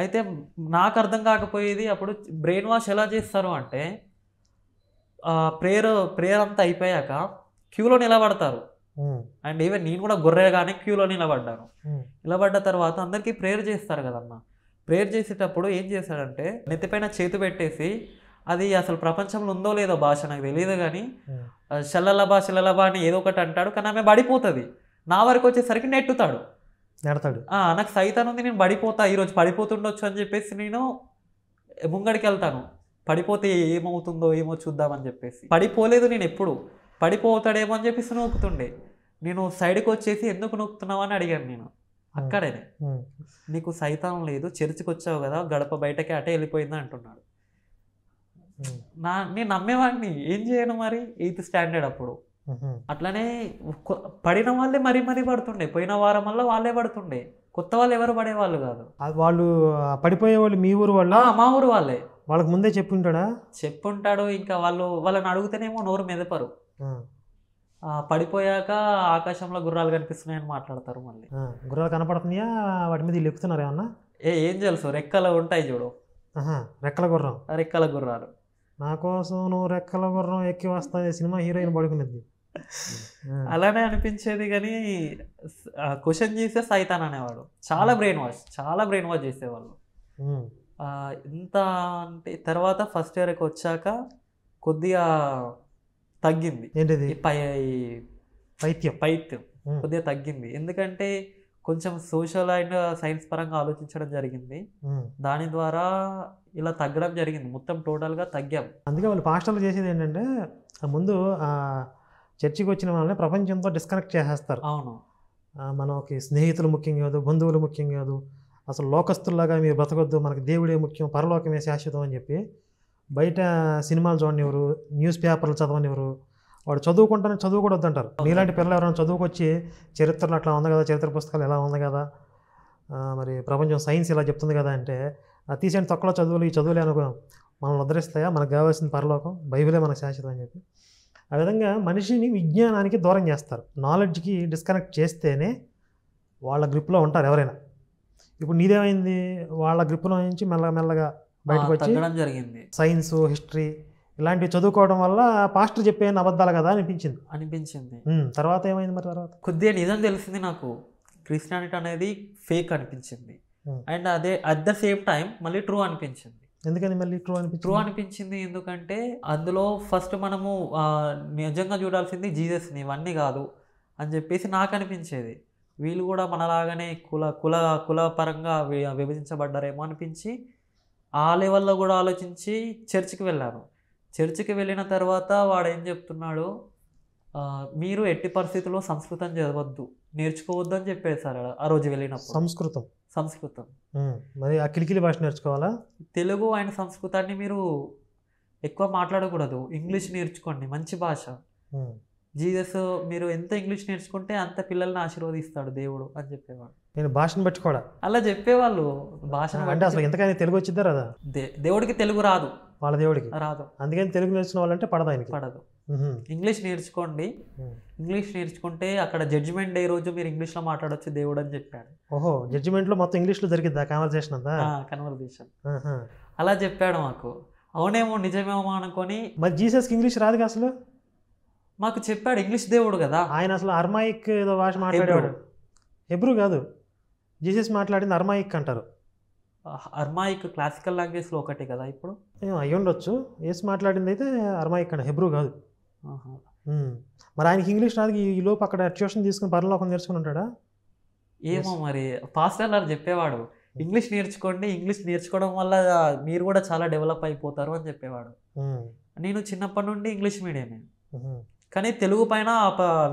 అయితే నాకు అర్థం కాకపోయేది అప్పుడు బ్రెయిన్ వాష్ ఎలా చేస్తారు అంటే ప్రేయర్ ప్రేయర్ అంతా అయిపోయాక క్యూలో నిలబడతారు అండ్ ఈవెన్ నేను కూడా గొర్రెగానే క్యూలో నిలబడ్డాను నిలబడ్డ తర్వాత అందరికీ ప్రేయర్ చేస్తారు కదమ్మా ప్రేయర్ చేసేటప్పుడు ఏం చేశాడంటే నెత్తిపైన చేతి పెట్టేసి అది అసలు ప్రపంచంలో ఉందో లేదో భాష నాకు తెలియదు కానీ షల్లలబా షల్లలబా అని ఏదో ఒకటి అంటాడు కానీ ఆమె పడిపోతుంది నా వరకు వచ్చేసరికి నెట్టుతాడు నెడతాడు నాకు సైతాన్ ఉంది నేను పడిపోతా ఈరోజు పడిపోతుండొచ్చు అని చెప్పేసి నేను ముంగడికి వెళ్తాను పడిపోతే ఏమవుతుందో ఏమో చూద్దామని చెప్పేసి పడిపోలేదు నేను ఎప్పుడు పడిపోతాడేమో అని చెప్పేసి నొక్కుతుండే నేను సైడ్కి వచ్చేసి ఎందుకు నొక్కుతున్నావు అని అడిగాను నేను అక్కడనే నీకు సైతం లేదు చర్చికి వచ్చావు కదా గడప బయటకి అటే వెళ్ళిపోయింది అంటున్నాడు నా నేను నమ్మేవాడిని ఏం చేయను మరి ఎయిత్ స్టాండర్డ్ అప్పుడు అట్లనే పడిన వాళ్ళే మరీ మరీ పడుతుండే పోయిన వారం వల్ల వాళ్ళే పడుతుండే కొత్త వాళ్ళు ఎవరు పడేవాళ్ళు కాదు వాళ్ళు పడిపోయే వాళ్ళు మీ ఊరు వాళ్ళ మా ఊరు వాళ్ళే వాళ్ళకి ముందే చెప్పుంటాడా చెప్పుంటాడు ఇంకా వాళ్ళు వాళ్ళని అడుగుతేనేమో నోరు మెదపరు పడిపోయాక ఆకాశంలో గుర్రాలు కనిపిస్తున్నాయని మాట్లాడతారు మళ్ళీ గుర్రాలు కనపడుతున్నాయా వాటి మీద ఎక్కుతున్నారు ఏమన్నా ఏ ఏం తెలుసు రెక్కలు ఉంటాయి చూడు రెక్కల గుర్రం రెక్కల గుర్రాలు నా కోసం నువ్వు రెక్కల గుర్రం ఎక్కి వస్తాయి సినిమా హీరోయిన్ పడుకునేది అలానే అనిపించేది కానీ క్వశ్చన్ చేసే సైతాన్ అనేవాడు చాలా బ్రెయిన్ వాష్ చాలా బ్రెయిన్ వాష్ చేసేవాళ్ళు ఇంత అంటే తర్వాత ఫస్ట్ ఇయర్కి వచ్చాక కొద్దిగా తగ్గింది ఏంటిది పై పైత్యం పైత్యం కొద్దిగా తగ్గింది ఎందుకంటే కొంచెం సోషల్ అండ్ సైన్స్ పరంగా ఆలోచించడం జరిగింది దాని ద్వారా ఇలా తగ్గడం జరిగింది మొత్తం టోటల్గా తగ్గాం అందుకే వాళ్ళు పాస్టర్లు చేసేది ఏంటంటే ముందు చర్చికి వచ్చిన వాళ్ళని ప్రపంచంతో డిస్కనెక్ట్ చేసేస్తారు అవును మనకి స్నేహితులు ముఖ్యం కాదు బంధువులు ముఖ్యం కాదు అసలు లోకస్తుల్లాగా మీరు బ్రతకొద్దు మనకి దేవుడే ముఖ్యం పరలోకమే శాశ్వతం అని చెప్పి బయట సినిమాలు చూడనివ్వరు న్యూస్ పేపర్లు చదవనివ్వరు వాడు చదువుకుంటానే చదువు కూడా మీలాంటి పిల్లలు ఎవరైనా చదువుకొచ్చి చరిత్రలు అట్లా ఉంది కదా చరిత్ర పుస్తకాలు ఎలా ఉంది కదా మరి ప్రపంచం సైన్స్ ఇలా చెప్తుంది కదా అంటే ఆ తీసేంటి తొక్కలో చదువులు ఈ చదువులే అనుకో మనం ఉద్ధరిస్తాయా మనకు కావాల్సిన పరలోకం బైబిలే మనకు శాశ్వతం అని చెప్పి ఆ విధంగా మనిషిని విజ్ఞానానికి దూరం చేస్తారు నాలెడ్జ్కి డిస్కనెక్ట్ చేస్తేనే వాళ్ళ గ్రిప్లో ఉంటారు ఎవరైనా ఇప్పుడు నీదేమైంది వాళ్ళ గ్రిప్లో నుంచి మెల్లగా మెల్లగా బయటకు వచ్చి జరిగింది సైన్స్ హిస్టరీ ఇలాంటివి చదువుకోవడం వల్ల పాస్టర్ చెప్పే అబద్ధాలు కదా అనిపించింది అనిపించింది తర్వాత ఏమైంది మరి తర్వాత కొద్దిగా నిజం తెలిసింది నాకు క్రిస్టియానిటీ అనేది ఫేక్ అనిపించింది అండ్ అదే అట్ ద సేమ్ టైం మళ్ళీ ట్రూ అనిపించింది ఎందుకని మళ్ళీ ట్రూ అనిపి ట్రూ అనిపించింది ఎందుకంటే అందులో ఫస్ట్ మనము నిజంగా చూడాల్సింది జీజస్ని ఇవన్నీ కాదు అని చెప్పేసి నాకు అనిపించేది వీళ్ళు కూడా మనలాగానే కుల కుల కుల పరంగా విభజించబడ్డారేమో అనిపించి ఆ లెవెల్లో కూడా ఆలోచించి చర్చికి వెళ్ళాను చర్చికి వెళ్ళిన తర్వాత వాడు ఏం చెప్తున్నాడు మీరు ఎట్టి పరిస్థితుల్లో సంస్కృతం చదవద్దు నేర్చుకోవద్దు అని చెప్పేశారు ఆ రోజు వెళ్ళినప్పుడు సంస్కృతం సంస్కృతం మరి ఆ కిలికిలి భాష నేర్చుకోవాలా తెలుగు ఆయన సంస్కృతాన్ని మీరు ఎక్కువ మాట్లాడకూడదు ఇంగ్లీష్ నేర్చుకోండి మంచి భాష జీసస్ మీరు ఎంత ఇంగ్లీష్ నేర్చుకుంటే అంత పిల్లల్ని ఆశీర్వదిస్తాడు దేవుడు అని చెప్పేవాడు నేను భాషను పట్టుకోడా అలా చెప్పేవాళ్ళు భాషను అంటే అసలు ఎంతకైనా తెలుగు వచ్చిందా రాదా దేవుడికి తెలుగు రాదు వాళ్ళ దేవుడికి రాదు అందుకని తెలుగు నేర్చుకున్న వాళ్ళంటే పడదు ఆయనకి పడదు ఇంగ్లీష్ నేర్చుకోండి ఇంగ్లీష్ నేర్చుకుంటే అక్కడ జడ్జిమెంట్ డే రోజు మీరు ఇంగ్లీష్లో మాట్లాడొచ్చు దేవుడు అని చెప్పాడు ఓహో జడ్జిమెంట్లో మొత్తం ఇంగ్లీష్లో జరిగిద్దా కన్వర్జేషన్ అంతా కన్వర్జేషన్ అలా చెప్పాడు మాకు అవునేమో నిజమేమో అనుకొని మరి జీసస్కి ఇంగ్లీష్ రాదుగా అసలు మాకు చెప్పాడు ఇంగ్లీష్ దేవుడు కదా ఆయన అసలు అర్మాయిక్ ఏదో భాష మాట్లాడేవాడు ఎబ్రూ కాదు జీసస్ మాట్లాడింది అర్మాయిక్ అంటారు అర్మాయిక్ క్లాసికల్ లాంగ్వేజ్లో ఒకటే కదా ఇప్పుడు అయ్యి ఉండొచ్చు ఏస్ మాట్లాడింది అయితే అర్మాయిక్ అంట హెబ్రూ కాదు మరి ఆయనకి ఇంగ్లీష్ రాదు ఈ లోపు అక్కడ ట్యూషన్ తీసుకుని ఒక నేర్చుకుని ఉంటాడా ఏమో మరి ఫాస్ట్ అన్నారు చెప్పేవాడు ఇంగ్లీష్ నేర్చుకోండి ఇంగ్లీష్ నేర్చుకోవడం వల్ల మీరు కూడా చాలా డెవలప్ అయిపోతారు అని చెప్పేవాడు నేను చిన్నప్పటి నుండి ఇంగ్లీష్ మీడియమే కానీ తెలుగు పైన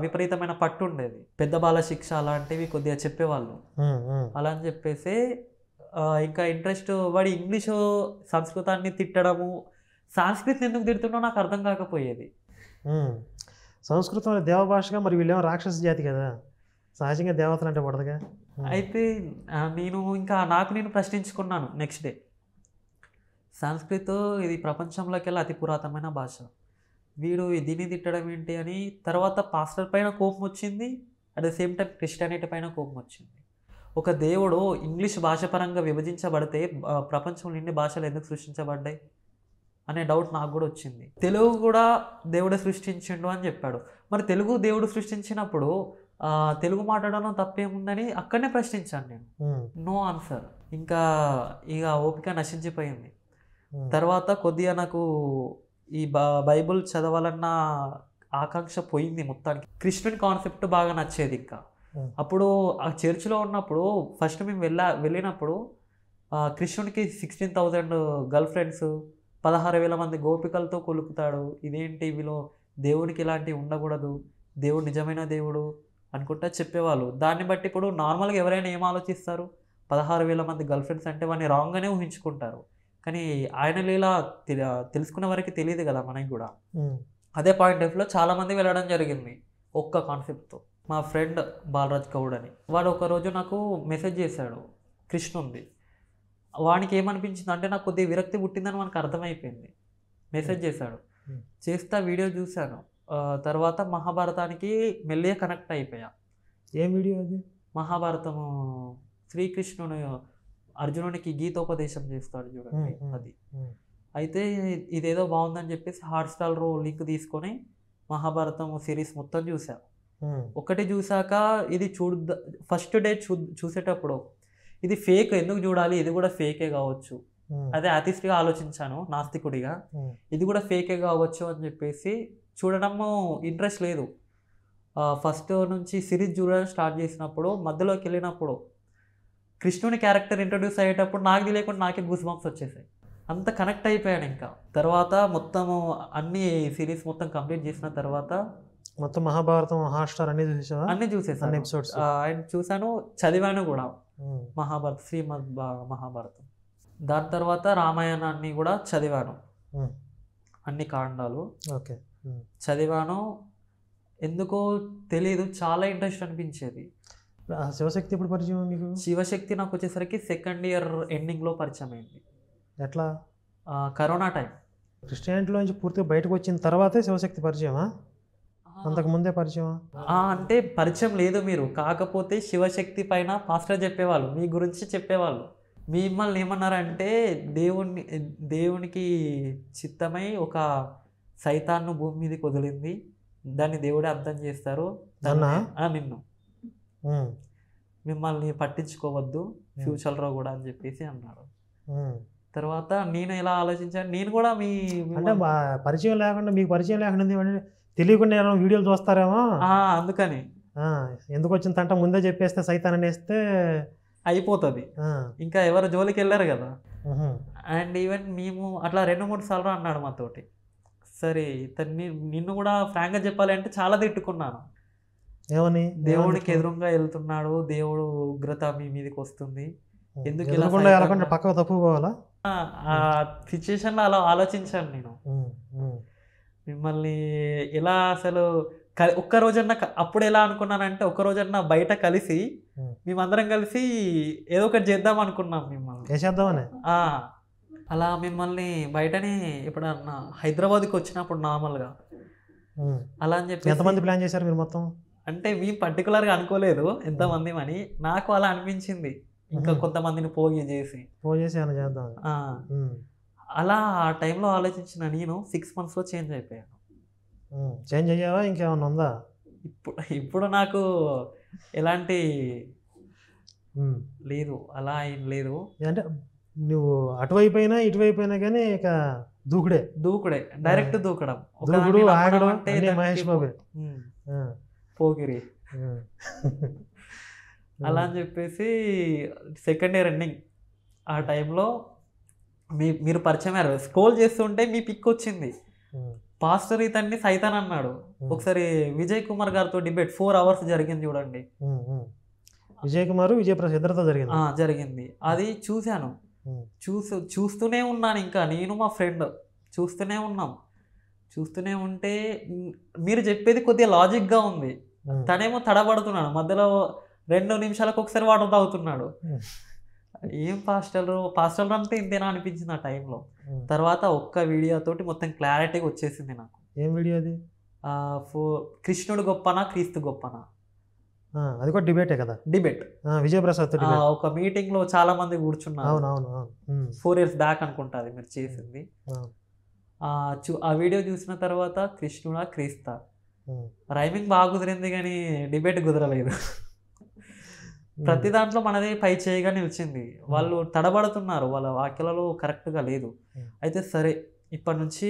విపరీతమైన పట్టు ఉండేది పెద్ద బాల శిక్ష అలాంటివి కొద్దిగా చెప్పేవాళ్ళు అలా అని చెప్పేసి ఇంకా ఇంట్రెస్ట్ వాడి ఇంగ్లీషు సంస్కృతాన్ని తిట్టడము సాంస్కృతిని ఎందుకు తిడుతుండో నాకు అర్థం కాకపోయేది సంస్కృతం దేవభాషగా మరి వీళ్ళేమో రాక్షస జాతి కదా సహజంగా దేవతలు అంటే పడదుగా అయితే నేను ఇంకా నాకు నేను ప్రశ్నించుకున్నాను నెక్స్ట్ డే సంస్కృతం ఇది ప్రపంచంలోకి వెళ్ళి అతి పురాతనమైన భాష వీడు దీన్ని తిట్టడం ఏంటి అని తర్వాత పాస్టర్ పైన కోపం వచ్చింది at the same time Christianity పైన కోపం వచ్చింది ఒక దేవుడు ఇంగ్లీష్ భాష పరంగా విభజించబడితే ప్రపంచంలో ఎన్ని భాషలు ఎందుకు సృష్టించబడ్డాయి అనే డౌట్ నాకు కూడా వచ్చింది తెలుగు కూడా దేవుడు సృష్టించిండు అని చెప్పాడు మరి తెలుగు దేవుడు సృష్టించినప్పుడు తెలుగు మాట్లాడడం తప్పేముందని అక్కడనే ప్రశ్నించాను నేను నో hmm. ఆన్సర్ ఇంకా ఇక ఓపిక నశించిపోయింది hmm. తర్వాత కొద్దిగా నాకు ఈ బైబుల్ చదవాలన్న ఆకాంక్ష పోయింది మొత్తానికి క్రిస్టియన్ కాన్సెప్ట్ బాగా నచ్చేది ఇంకా అప్పుడు ఆ చర్చ్లో ఉన్నప్పుడు ఫస్ట్ మేము వెళ్ళా వెళ్ళినప్పుడు కృష్ణునికి సిక్స్టీన్ థౌజండ్ గర్ల్ ఫ్రెండ్స్ పదహారు వేల మంది గోపికలతో కొలుకుతాడు ఇదేంటి వీళ్ళు దేవుడికి ఇలాంటివి ఉండకూడదు దేవుడు నిజమైన దేవుడు అనుకుంటా చెప్పేవాళ్ళు దాన్ని బట్టి ఇప్పుడు నార్మల్గా ఎవరైనా ఏం ఆలోచిస్తారు పదహారు వేల మంది గర్ల్ ఫ్రెండ్స్ అంటే వాడిని రాంగ్గానే ఊహించుకుంటారు కానీ ఆయన ఇలా తెలుసుకున్న వరకు తెలియదు కదా మనకి కూడా అదే పాయింట్ ఆఫ్ చాలా మంది వెళ్ళడం జరిగింది ఒక్క కాన్సెప్ట్తో మా ఫ్రెండ్ బాలరాజ్ గౌడ్ అని వాడు ఒకరోజు నాకు మెసేజ్ చేశాడు కృష్ణ ఉంది వానికి ఏమనిపించింది అంటే నాకు కొద్దిగా విరక్తి పుట్టిందని మనకు అర్థమైపోయింది మెసేజ్ చేశాడు చేస్తా వీడియో చూశాను తర్వాత మహాభారతానికి మెల్లిగా కనెక్ట్ అయిపోయా ఏ వీడియో అది మహాభారతము శ్రీకృష్ణుని అర్జునునికి గీతోపదేశం చేస్తాడు చూడండి అది అయితే ఇదేదో బాగుందని చెప్పేసి హాట్ రో లింక్ తీసుకొని మహాభారతం సిరీస్ మొత్తం చూసా ఒకటి చూసాక ఇది చూడ ఫస్ట్ డే చూ చూసేటప్పుడు ఇది ఫేక్ ఎందుకు చూడాలి ఇది కూడా ఫేకే కావచ్చు అదే అతిస్ట్గా ఆలోచించాను నాస్తికుడిగా ఇది కూడా ఫేకే కావచ్చు అని చెప్పేసి చూడడము ఇంట్రెస్ట్ లేదు ఫస్ట్ నుంచి సిరీస్ చూడడం స్టార్ట్ చేసినప్పుడు మధ్యలోకి వెళ్ళినప్పుడు కృష్ణుని క్యారెక్టర్ ఇంట్రొడ్యూస్ అయ్యేటప్పుడు నాకు తెలియకుండా నాకే గూస్ బాంబ్స్ వచ్చేసాయి అంత కనెక్ట్ అయిపోయాను ఇంకా తర్వాత మొత్తం అన్ని సిరీస్ మొత్తం కంప్లీట్ చేసిన తర్వాత మొత్తం మహాభారతం హాట్స్టార్ అన్ని చూసా అన్ని చూసేసాను ఎపిసోడ్స్ అండ్ చూశాను చదివాను కూడా మహాభారత శ్రీమద్ మహాభారతం దాని తర్వాత రామాయణాన్ని కూడా చదివాను అన్ని కాండాలు ఓకే చదివాను ఎందుకో తెలియదు చాలా ఇంట్రెస్ట్ అనిపించేది శివశక్తి ఎప్పుడు పరిచయం మీకు శివశక్తి నాకు వచ్చేసరికి సెకండ్ ఇయర్ ఎండింగ్లో పరిచయం అయింది ఎట్లా కరోనా టైం క్రిస్టియానిటీలో నుంచి పూర్తిగా బయటకు వచ్చిన తర్వాతే శివశక్తి పరిచయమా అంతకు ముందే పరిచయం అంటే పరిచయం లేదు మీరు కాకపోతే శివశక్తి పైన పాస్టర్ చెప్పేవాళ్ళు మీ గురించి చెప్పేవాళ్ళు మిమ్మల్ని ఏమన్నారంటే దేవుణ్ణి దేవునికి చిత్తమై ఒక సైతాన్ను భూమి మీదకి వదిలింది దాన్ని దేవుడే అర్థం చేస్తారు నిన్ను మిమ్మల్ని పట్టించుకోవద్దు ఫ్యూచర్లో కూడా అని చెప్పేసి అన్నాడు తర్వాత నేను ఇలా ఆలోచించాను నేను కూడా మీ అంటే మా పరిచయం లేకుండా మీకు పరిచయం లేకుండా తెలియకుండా ఏమైనా వీడియోలు చూస్తారేమో అందుకని ఎందుకు వచ్చిన తంట ముందే చెప్పేస్తే సైతాన్ అనేస్తే అయిపోతుంది ఇంకా ఎవరు జోలికి వెళ్ళారు కదా అండ్ ఈవెన్ మేము అట్లా రెండు మూడు సార్లు అన్నాడు మాతోటి సరే ఇతన్ని నిన్ను కూడా ఫ్రాంక్గా చెప్పాలి అంటే చాలా తిట్టుకున్నాను ఏమని దేవుడికి ఎదురుగా వెళ్తున్నాడు దేవుడు ఉగ్రత మీ మీదకి వస్తుంది ఎందుకు వెళ్ళకుండా పక్కకు తప్పు పోవాలా ఆ సిచ్యుయేషన్లో అలా ఆలోచించాను నేను మిమ్మల్ని ఎలా అసలు ఒక్క రోజన్న అప్పుడు ఎలా అనుకున్నానంటే ఒక్క రోజన్న బయట కలిసి మేమందరం కలిసి ఏదో ఒకటి చేద్దాం అనుకున్నాం మిమ్మల్ని అలా మిమ్మల్ని బయటనే ఎప్పుడన్నా హైదరాబాద్కి వచ్చినప్పుడు నార్మల్గా అలా అని చెప్పి ఎంతమంది ప్లాన్ చేశారు మీరు మొత్తం అంటే మేము పర్టికులర్గా అనుకోలేదు ఎంతమంది అని నాకు అలా అనిపించింది ఇంకా కొంతమందిని పోగి చేసి పోగేసి అలా చేద్దాం అలా ఆ టైంలో ఆలోచించిన నేను సిక్స్ మంత్స్లో చేంజ్ అయిపోయాను చేంజ్ అయ్యావా ఇంకేమైనా ఉందా ఇప్పుడు ఇప్పుడు నాకు ఎలాంటి లేదు అలా ఏం లేదు అంటే నువ్వు అటువైపోయినా ఇటువైపోయినా కానీ ఇక దూకుడే దూకుడే డైరెక్ట్ దూకడం దూకుడు ఆగడం అంటే మహేష్ బాబు పోగిరి అలా అని చెప్పేసి సెకండ్ ఇయర్ రన్నింగ్ ఆ టైంలో మీ మీరు పరిచయం అయ్యారు స్కోల్ చేస్తుంటే మీ పిక్ వచ్చింది పాస్టర్ ఇతన్ని సైతాన్ అన్నాడు ఒకసారి విజయ్ కుమార్ గారితో డిబేట్ ఫోర్ అవర్స్ జరిగింది చూడండి విజయ్ కుమార్ విజయప్రసాద్ ఇద్దరితో జరిగింది జరిగింది అది చూశాను చూసు చూస్తూనే ఉన్నాను ఇంకా నేను మా ఫ్రెండ్ చూస్తూనే ఉన్నాం చూస్తూనే ఉంటే మీరు చెప్పేది కొద్దిగా లాజిక్గా ఉంది తనేమో తడబడుతున్నాడు మధ్యలో రెండు నిమిషాలకు ఒకసారి వాటర్ తాగుతున్నాడు ఏం పాస్టల్ పాస్టల్ అంటే ఇంతేనా అనిపించింది ఆ టైంలో తర్వాత ఒక్క వీడియోతోటి మొత్తం క్లారిటీగా వచ్చేసింది నాకు ఏం వీడియో అది ఫో కృష్ణుడు గొప్పనా క్రీస్తు గొప్పనా అది కూడా డిబేటే కదా డిబేట్ విజయప్రసాద్ ఒక మీటింగ్ లో చాలా మంది కూర్చున్నారు ఫోర్ ఇయర్స్ బ్యాక్ అనుకుంటుంది మీరు చేసింది ఆ వీడియో చూసిన తర్వాత కృష్ణుడా క్రీస్తా రైమింగ్ బాగా కుదిరింది కానీ డిబేట్ కుదరలేదు ప్రతి దాంట్లో మనది పై చేయగానే నిలిచింది వాళ్ళు తడబడుతున్నారు వాళ్ళ వాక్యాలలో కరెక్ట్గా లేదు అయితే సరే ఇప్పటి నుంచి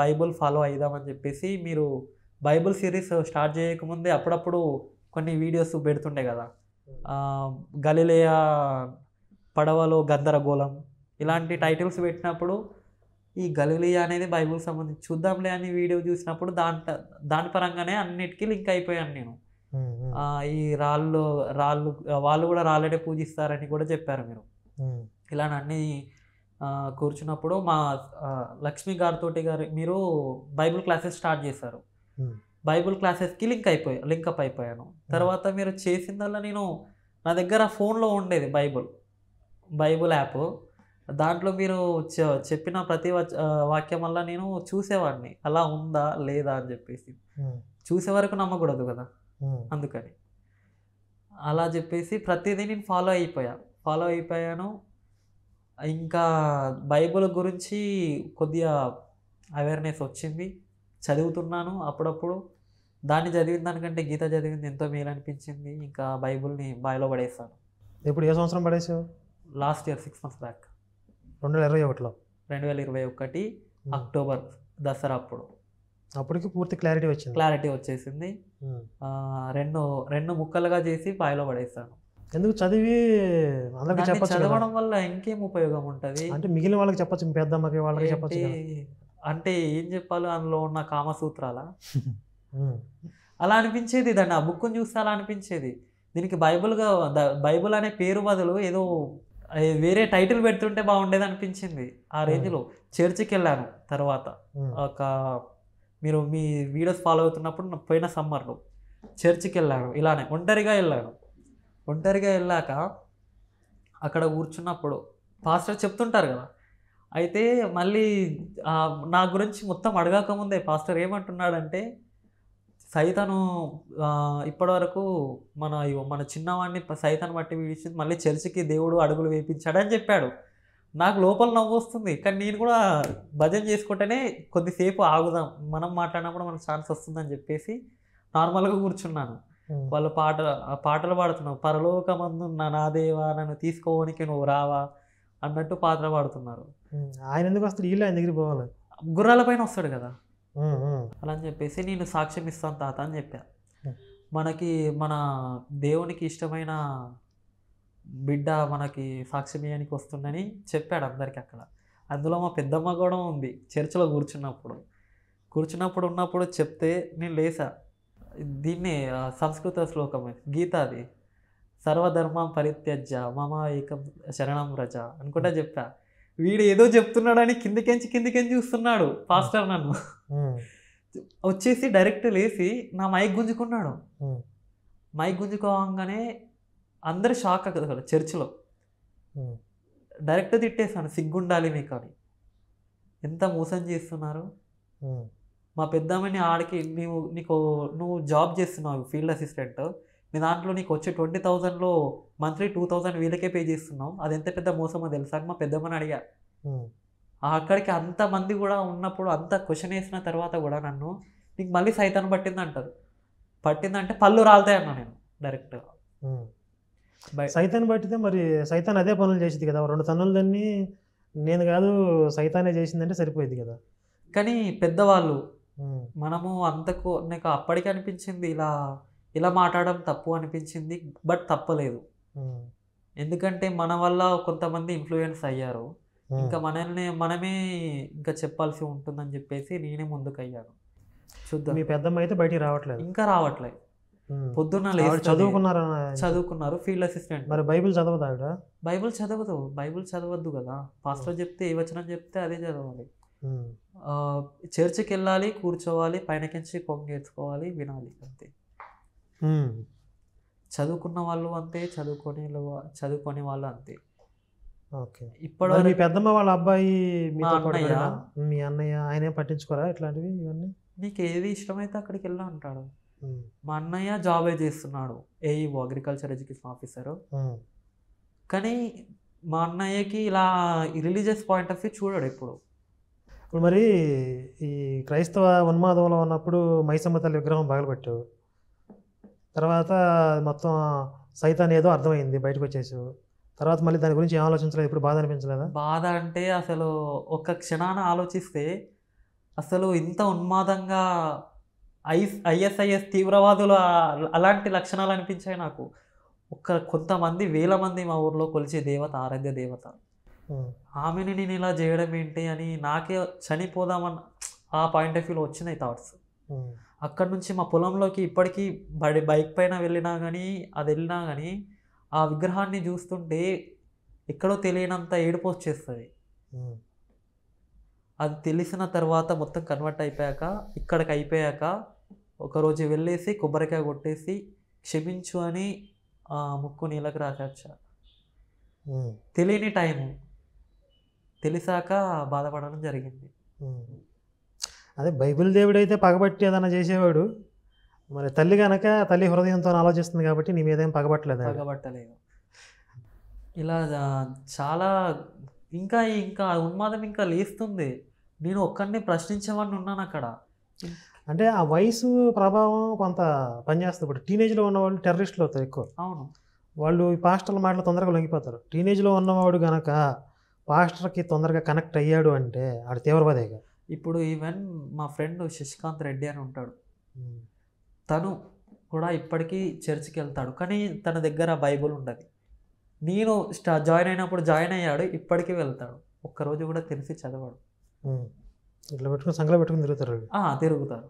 బైబుల్ ఫాలో అయిదామని చెప్పేసి మీరు బైబుల్ సిరీస్ స్టార్ట్ చేయకముందే అప్పుడప్పుడు కొన్ని వీడియోస్ పెడుతుండే కదా గలిలేయ పడవలో గందరగోళం ఇలాంటి టైటిల్స్ పెట్టినప్పుడు ఈ గలులియా అనేది బైబుల్ సంబంధించి చూద్దాంలే అని వీడియో చూసినప్పుడు దాంట్లో దాని పరంగానే అన్నిటికీ లింక్ అయిపోయాను నేను ఈ రాళ్ళు రాళ్ళు వాళ్ళు కూడా రాళ్ళడే పూజిస్తారని కూడా చెప్పారు మీరు ఇలా అన్ని కూర్చున్నప్పుడు మా లక్ష్మి గారితోటి గారు మీరు బైబుల్ క్లాసెస్ స్టార్ట్ చేశారు బైబుల్ క్లాసెస్కి లింక్ అయిపోయి లింక్ అప్ అయిపోయాను తర్వాత మీరు చేసిందల్లా నేను నా దగ్గర ఫోన్లో ఉండేది బైబుల్ బైబుల్ యాప్ దాంట్లో మీరు చెప్పిన ప్రతి వాక్యం వల్ల నేను చూసేవాడిని అలా ఉందా లేదా అని చెప్పేసి చూసే వరకు నమ్మకూడదు కదా అందుకని అలా చెప్పేసి ప్రతిదీ నేను ఫాలో అయిపోయా ఫాలో అయిపోయాను ఇంకా బైబుల్ గురించి కొద్దిగా అవేర్నెస్ వచ్చింది చదువుతున్నాను అప్పుడప్పుడు దాన్ని చదివిన దానికంటే గీత చదివింది ఎంతో మేలు అనిపించింది ఇంకా బైబుల్ని బాయిలో పడేసాను ఇప్పుడు ఏ సంవత్సరం పడేసావు last year six months back రెండు వేల ఇరవై ఒకటిలో రెండు వేల ఇరవై ఒకటి అక్టోబర్ దసరా అప్పుడు అప్పటికి పూర్తి క్లారిటీ వచ్చింది క్లారిటీ వచ్చేసింది రెండు రెండు ముక్కలుగా చేసి పాయలో పడేస్తాను ఎందుకు చదివి అందరికి చెప్పచ్చు చదవడం వల్ల ఇంకేం ఉపయోగం ఉంటుంది అంటే మిగిలిన వాళ్ళకి చెప్పచ్చు పెద్దమ్మకి వాళ్ళకి చెప్పచ్చు అంటే ఏం చెప్పాలి అందులో ఉన్న కామసూత్రాల అలా అనిపించేది దాన్ని ఆ బుక్ని చూస్తే అలా అనిపించేది దీనికి బైబుల్గా బైబుల్ అనే పేరు బదులు ఏదో వేరే టైటిల్ పెడుతుంటే బాగుండేది అనిపించింది ఆ రేంజ్లో చర్చికి వెళ్ళాను తర్వాత ఒక మీరు మీ వీడియోస్ ఫాలో అవుతున్నప్పుడు పోయిన సమ్మర్లో చర్చికి వెళ్ళాను ఇలానే ఒంటరిగా వెళ్ళాను ఒంటరిగా వెళ్ళాక అక్కడ కూర్చున్నప్పుడు పాస్టర్ చెప్తుంటారు కదా అయితే మళ్ళీ నా గురించి మొత్తం అడగకముందే పాస్టర్ ఏమంటున్నాడంటే ఇప్పటి ఇప్పటివరకు మన మన చిన్నవాడిని సైతాన్ని బట్టి విడిచి మళ్ళీ చర్చికి దేవుడు అడుగులు వేయించాడని చెప్పాడు నాకు లోపల నవ్వు వస్తుంది కానీ నేను కూడా భజన చేసుకుంటేనే కొద్దిసేపు ఆగుదాం మనం మాట్లాడినప్పుడు మనకు ఛాన్స్ వస్తుందని చెప్పేసి నార్మల్గా కూర్చున్నాను వాళ్ళు పాట పాటలు పాడుతున్నారు పరలోకమందు నా దేవా నన్ను తీసుకోవడానికి నువ్వు రావా అన్నట్టు పాటలు పాడుతున్నారు ఆయన ఎందుకు వస్తాడు వీళ్ళు ఆయన దగ్గరికి పోవాలి గుర్రాల పైన వస్తాడు కదా అలా అని చెప్పేసి నేను సాక్ష్యం ఇస్తాను తాత అని చెప్పా మనకి మన దేవునికి ఇష్టమైన బిడ్డ మనకి సాక్ష్యం వస్తుందని చెప్పాడు అందరికీ అక్కడ అందులో మా పెద్దమ్మ కూడా ఉంది చర్చిలో కూర్చున్నప్పుడు కూర్చున్నప్పుడు ఉన్నప్పుడు చెప్తే నేను లేసా దీన్ని సంస్కృత శ్లోకం గీతాది సర్వధర్మం పరిత్యజ్య మమ ఏకం శరణం రజ అనుకుంటా చెప్పా వీడు ఏదో చెప్తున్నాడని కిందకెంచి కిందకెంచి చూస్తున్నాడు పాస్టర్ నన్ను వచ్చేసి డైరెక్ట్ లేచి నా మైక్ గుంజుకున్నాడు మైక్ గుంజుకోగానే అందరు షాక్ కదా చర్చిలో డైరెక్ట్ తిట్టేశాను సిగ్గుండాలి మీకు అని ఎంత మోసం చేస్తున్నారు మా పెద్దమ్మని ఆడికి నీవు నీకు నువ్వు జాబ్ చేస్తున్నావు ఫీల్డ్ అసిస్టెంట్ మీ దాంట్లో నీకు వచ్చే ట్వంటీ థౌజండ్లో మంత్లీ టూ థౌజండ్ వీళ్ళకే పే చేస్తున్నాం అది ఎంత పెద్ద మోసమో తెలుసా మా పెద్దమ్మని అడిగా అక్కడికి అంతమంది కూడా ఉన్నప్పుడు అంత క్వశ్చన్ వేసిన తర్వాత కూడా నన్ను నీకు మళ్ళీ సైతాన్ని పట్టింది అంటారు పట్టిందంటే పళ్ళు రాలుతాయి అన్నా నేను డైరెక్ట్ సైతాన్ని పట్టితే మరి సైతాన్ అదే పనులు చేసింది కదా రెండు దాన్ని నేను కాదు సైతానే చేసిందంటే సరిపోయేది కదా కానీ పెద్దవాళ్ళు మనము అంతకు నాకు అప్పటికి అనిపించింది ఇలా ఇలా మాట్లాడడం తప్పు అనిపించింది బట్ తప్పలేదు ఎందుకంటే మన వల్ల కొంతమంది ఇన్ఫ్లుయెన్స్ అయ్యారు ఇంకా మనల్ని మనమే ఇంకా చెప్పాల్సి ఉంటుందని చెప్పేసి నేనే ముందుకు అయ్యాను చూద్దాం మీ పెద్దమ్మ అయితే బయటికి రావట్లేదు ఇంకా రావట్లేదు పొద్దున్న చదువుకున్నారు చదువుకున్నారు ఫీల్డ్ అసిస్టెంట్ మరి బైబిల్ చదవదు ఆవిడ బైబిల్ చదవదు బైబిల్ చదవద్దు కదా పాస్టర్ చెప్తే ఏ వచనం చెప్తే అదే చదవాలి చర్చికి వెళ్ళాలి కూర్చోవాలి పైనకించి పొంగేసుకోవాలి వినాలి అంతే చదువుకున్న వాళ్ళు అంతే చదువుకొని చదువుకొని వాళ్ళు అంతే ఓకే ఇప్పుడు మీ పెద్దమ్మ వాళ్ళ అబ్బాయి మీ అన్నయ్య ఆయనే పట్టించుకోరా ఇట్లాంటివి ఇవన్నీ నీకు ఏది ఇష్టమైతే అక్కడికి వెళ్ళా అంటాడు మా అన్నయ్య జాబే చేస్తున్నాడు ఏఈఓ అగ్రికల్చర్ ఎడ్యుకేషన్ ఆఫీసర్ కానీ మా అన్నయ్యకి ఇలా రిలీజియస్ పాయింట్ ఆఫ్ వ్యూ చూడడు ఇప్పుడు ఇప్పుడు మరి ఈ క్రైస్తవ ఉన్మాదంలో ఉన్నప్పుడు మైసమ్మ తల్లి విగ్రహం పగలబెట్టావు తర్వాత మొత్తం సైతాన్ ఏదో అర్థమైంది బయటకు వచ్చేసి తర్వాత మళ్ళీ దాని గురించి ఏం ఆలోచించలేదు ఇప్పుడు బాధ అనిపించలేదా బాధ అంటే అసలు ఒక్క క్షణాన ఆలోచిస్తే అసలు ఇంత ఉన్మాదంగా ఐస్ ఐఎస్ఐఎస్ తీవ్రవాదులు అలాంటి లక్షణాలు అనిపించాయి నాకు ఒక్క కొంతమంది వేల మంది మా ఊర్లో కొలిచే దేవత ఆరాధ్య దేవత ఆమెని నేను ఇలా చేయడం ఏంటి అని నాకే చనిపోదామన్న ఆ పాయింట్ ఆఫ్ వ్యూలో వచ్చినాయి థాట్స్ అక్కడ నుంచి మా పొలంలోకి ఇప్పటికీ బడి బైక్ పైన వెళ్ళినా కానీ అది వెళ్ళినా కానీ ఆ విగ్రహాన్ని చూస్తుంటే ఎక్కడో తెలియనంత ఏడుపు వచ్చేస్తుంది అది తెలిసిన తర్వాత మొత్తం కన్వర్ట్ అయిపోయాక ఇక్కడికి అయిపోయాక ఒకరోజు వెళ్ళేసి కొబ్బరికాయ కొట్టేసి క్షమించు అని ముక్కు నీళ్ళకి రాశాచ తెలియని టైము తెలిసాక బాధపడడం జరిగింది అదే బైబిల్ దేవుడైతే పగబట్టి ఏదైనా చేసేవాడు మరి తల్లి కనుక తల్లి హృదయంతో ఆలోచిస్తుంది కాబట్టి నీ ఏం పగబట్టలేదు పగబట్టలేదు ఇలా చాలా ఇంకా ఇంకా ఉన్మాదం ఇంకా లేస్తుంది నేను ఒక్కడిని ప్రశ్నించేవాడిని ఉన్నాను అక్కడ అంటే ఆ వయసు ప్రభావం కొంత పనిచేస్తుంది ఇప్పుడు టీనేజ్లో ఉన్నవాళ్ళు టెర్రరిస్టులు అవుతారు ఎక్కువ అవును వాళ్ళు ఈ పాస్టర్ల మాటలు తొందరగా లొంగిపోతారు టీనేజ్లో ఉన్నవాడు కనుక పాస్టర్కి తొందరగా కనెక్ట్ అయ్యాడు అంటే ఆడు తీవ్రవాదేగా ఇప్పుడు ఈవెన్ మా ఫ్రెండ్ శశికాంత్ రెడ్డి అని ఉంటాడు తను కూడా ఇప్పటికీ చర్చికి వెళ్తాడు కానీ తన దగ్గర బైబుల్ ఉండదు నేను స్టా జాయిన్ అయినప్పుడు జాయిన్ అయ్యాడు ఇప్పటికీ వెళ్తాడు ఒక్కరోజు కూడా తెలిసి చదవాడు ఇట్లా పెట్టుకుని సంగలో పెట్టుకుని తిరుగుతారు తిరుగుతారు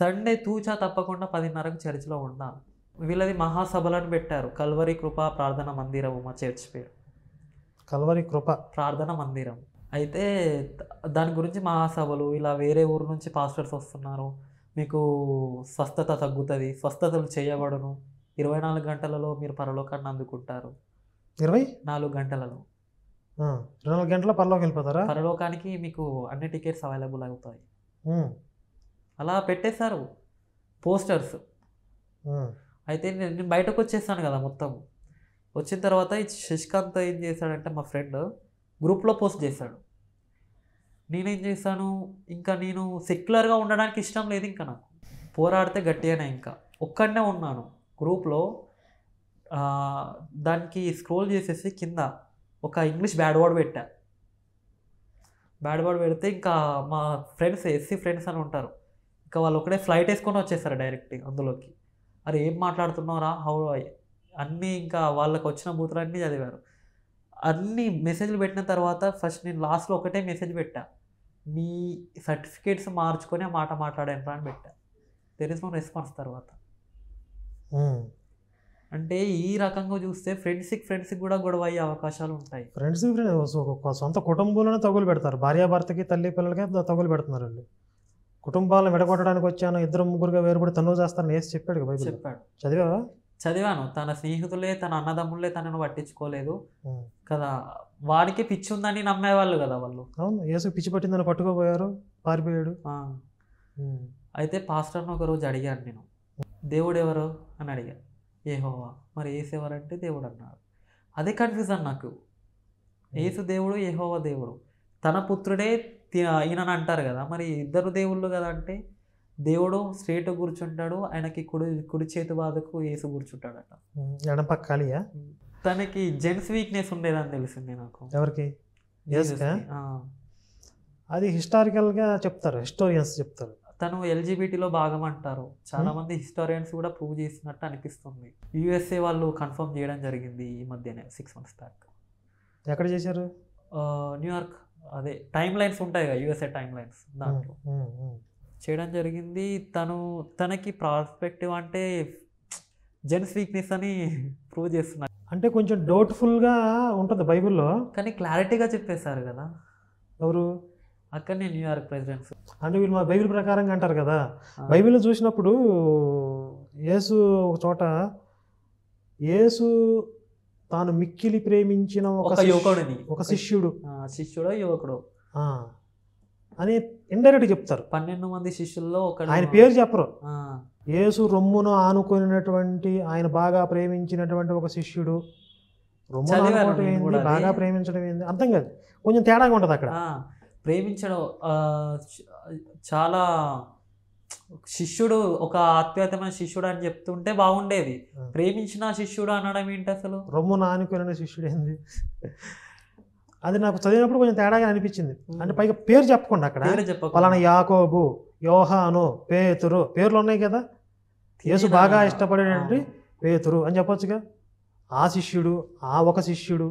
సండే తూచా తప్పకుండా పదిన్నరకు చర్చిలో ఉండాలి వీళ్ళది మహాసభలను పెట్టారు కల్వరి కృప ప్రార్థన మందిరము మా చర్చ్ పేరు కల్వరి కృప ప్రార్థన మందిరం అయితే దాని గురించి మహాసభలు ఇలా వేరే ఊరు నుంచి పాస్టర్స్ వస్తున్నారు మీకు స్వస్థత తగ్గుతుంది స్వస్థతలు చేయబడను ఇరవై నాలుగు గంటలలో మీరు పరలోకాన్ని అందుకుంటారు ఇరవై నాలుగు గంటలలో ఇరవై నాలుగు గంటల పరలోకి వెళ్ళిపోతారా పరలోకానికి మీకు అన్ని టికెట్స్ అవైలబుల్ అవుతాయి అలా పెట్టేశారు పోస్టర్స్ అయితే నేను బయటకు వచ్చేసాను కదా మొత్తం వచ్చిన తర్వాత శశికాంత్ ఏం చేశాడంటే మా ఫ్రెండ్ గ్రూప్లో పోస్ట్ చేశాడు నేనేం చేశాను ఇంకా నేను సెక్యులర్గా ఉండడానికి ఇష్టం లేదు ఇంకా నాకు పోరాడితే గట్టిగానే ఇంకా ఒక్కడనే ఉన్నాను గ్రూప్లో దానికి స్క్రోల్ చేసేసి కింద ఒక ఇంగ్లీష్ బ్యాడ్ వర్డ్ పెట్టా బ్యాడ్ వర్డ్ పెడితే ఇంకా మా ఫ్రెండ్స్ ఎస్సీ ఫ్రెండ్స్ అని ఉంటారు ఇంకా వాళ్ళు ఒకటే ఫ్లైట్ వేసుకొని వచ్చేస్తారు డైరెక్ట్ అందులోకి అరే ఏం మాట్లాడుతున్నారా హౌ అన్నీ ఇంకా వాళ్ళకి వచ్చిన బూతులన్నీ చదివారు అన్ని మెసేజ్లు పెట్టిన తర్వాత ఫస్ట్ నేను లాస్ట్లో ఒకటే మెసేజ్ పెట్టా మీ సర్టిఫికేట్స్ మార్చుకొని ఆ మాట మాట్లాడాను అని పెట్టా తెలుసు ఇస్ రెస్పాన్స్ తర్వాత అంటే ఈ రకంగా చూస్తే ఫ్రెండ్స్కి ఫ్రెండ్స్కి కూడా గొడవ అయ్యే అవకాశాలు ఉంటాయి ఫ్రెండ్స్ సొంత కుటుంబంలోనే తగులు పెడతారు భార్యాభర్తకి తల్లి పిల్లలకి తగులు పెడుతున్నారు అండి కుటుంబాలను విడగొట్టడానికి వచ్చాను ఇద్దరు ముగ్గురుగా వేరుపడి తన్ను చేస్తాను వేసి చెప్పాడు బైబిల్ చెప్పాడు చదివావా చదివాను తన స్నేహితులే తన అన్నదమ్ములే తనను పట్టించుకోలేదు కదా వాడికి పిచ్చి ఉందని నమ్మేవాళ్ళు కదా వాళ్ళు అవును ఏసు పిచ్చి పట్టిందని పట్టుకోపోయారు పారిపోయాడు అయితే పాస్టర్ను ఒకరోజు అడిగాను నేను దేవుడు ఎవరు అని అడిగాను ఏహోవా మరి ఏసేవారంటే దేవుడు అన్నాడు అదే కన్ఫ్యూజన్ నాకు ఏసు దేవుడు ఏహోవా దేవుడు తన పుత్రుడే ఈయనని అంటారు కదా మరి ఇద్దరు దేవుళ్ళు కదా అంటే దేవుడు స్ట్రేట్ కూర్చుంటాడు ఆయనకి కుడి కుడి చేతి బాధకు వేసి కూర్చుంటాడట ఎడప పక్కాలియా తనకి జెంట్స్ వీక్నెస్ ఉండేదని తెలిసింది నాకు ఎవరికి అది హిస్టారికల్గా చెప్తారు హిస్టోరియన్స్ చెప్తారు తను ఎల్జీబీటీలో భాగం అంటారు చాలా మంది హిస్టారియన్స్ కూడా ప్రూవ్ చేసినట్టు అనిపిస్తుంది యూఎస్ఏ వాళ్ళు కన్ఫర్మ్ చేయడం జరిగింది ఈ మధ్యనే సిక్స్ మంత్స్ బ్యాక్ ఎక్కడ చేశారు న్యూయార్క్ అదే టైం లైన్స్ ఉంటాయి కదా యూఎస్ఏ టైం లైన్స్ దాంట్లో చేయడం జరిగింది తను తనకి ప్రాస్పెక్టివ్ అంటే జెన్స్ వీక్నెస్ అని ప్రూవ్ చేస్తున్నారు అంటే కొంచెం డౌట్ఫుల్గా ఉంటుంది బైబిల్లో కానీ క్లారిటీగా చెప్పేశారు కదా ఎవరు అక్కడనే న్యూయార్క్ ప్రెసిడెంట్స్ అంటే వీళ్ళు మా బైబిల్ ప్రకారంగా అంటారు కదా బైబిల్ చూసినప్పుడు యేసు ఒక చోట యేసు తాను మిక్కిలి ప్రేమించిన ఒక యువకుడిని ఒక శిష్యుడు శిష్యుడో యువకుడు అని ఇండైరెక్ట్ చెప్తారు పన్నెండు మంది శిష్యుల్లో ఒక ఆయన పేరు చెప్పరు యేసు రొమ్మును ఆనుకునేటువంటి ఆయన బాగా ప్రేమించినటువంటి ఒక శిష్యుడు రొమ్ము ఏంది బాగా ప్రేమించడం ఏంది అర్థం కాదు కొంచెం తేడాగా ఉంటుంది అక్కడ ప్రేమించడం చాలా శిష్యుడు ఒక ఆత్మీయతమైన శిష్యుడు అని చెప్తుంటే బాగుండేది ప్రేమించిన శిష్యుడు అనడం ఏంటి అసలు రొమ్ము నానుకునే శిష్యుడు ఏంది అది నాకు చదివినప్పుడు కొంచెం తేడాగా అనిపించింది అంటే పైగా పేరు చెప్పకుండా అక్కడ పలానా యాకోబు యోహాను పేతురు పేర్లు ఉన్నాయి కదా యేసు బాగా ఇష్టపడేటువంటి పేతురు అని చెప్పొచ్చుగా ఆ శిష్యుడు ఆ ఒక శిష్యుడు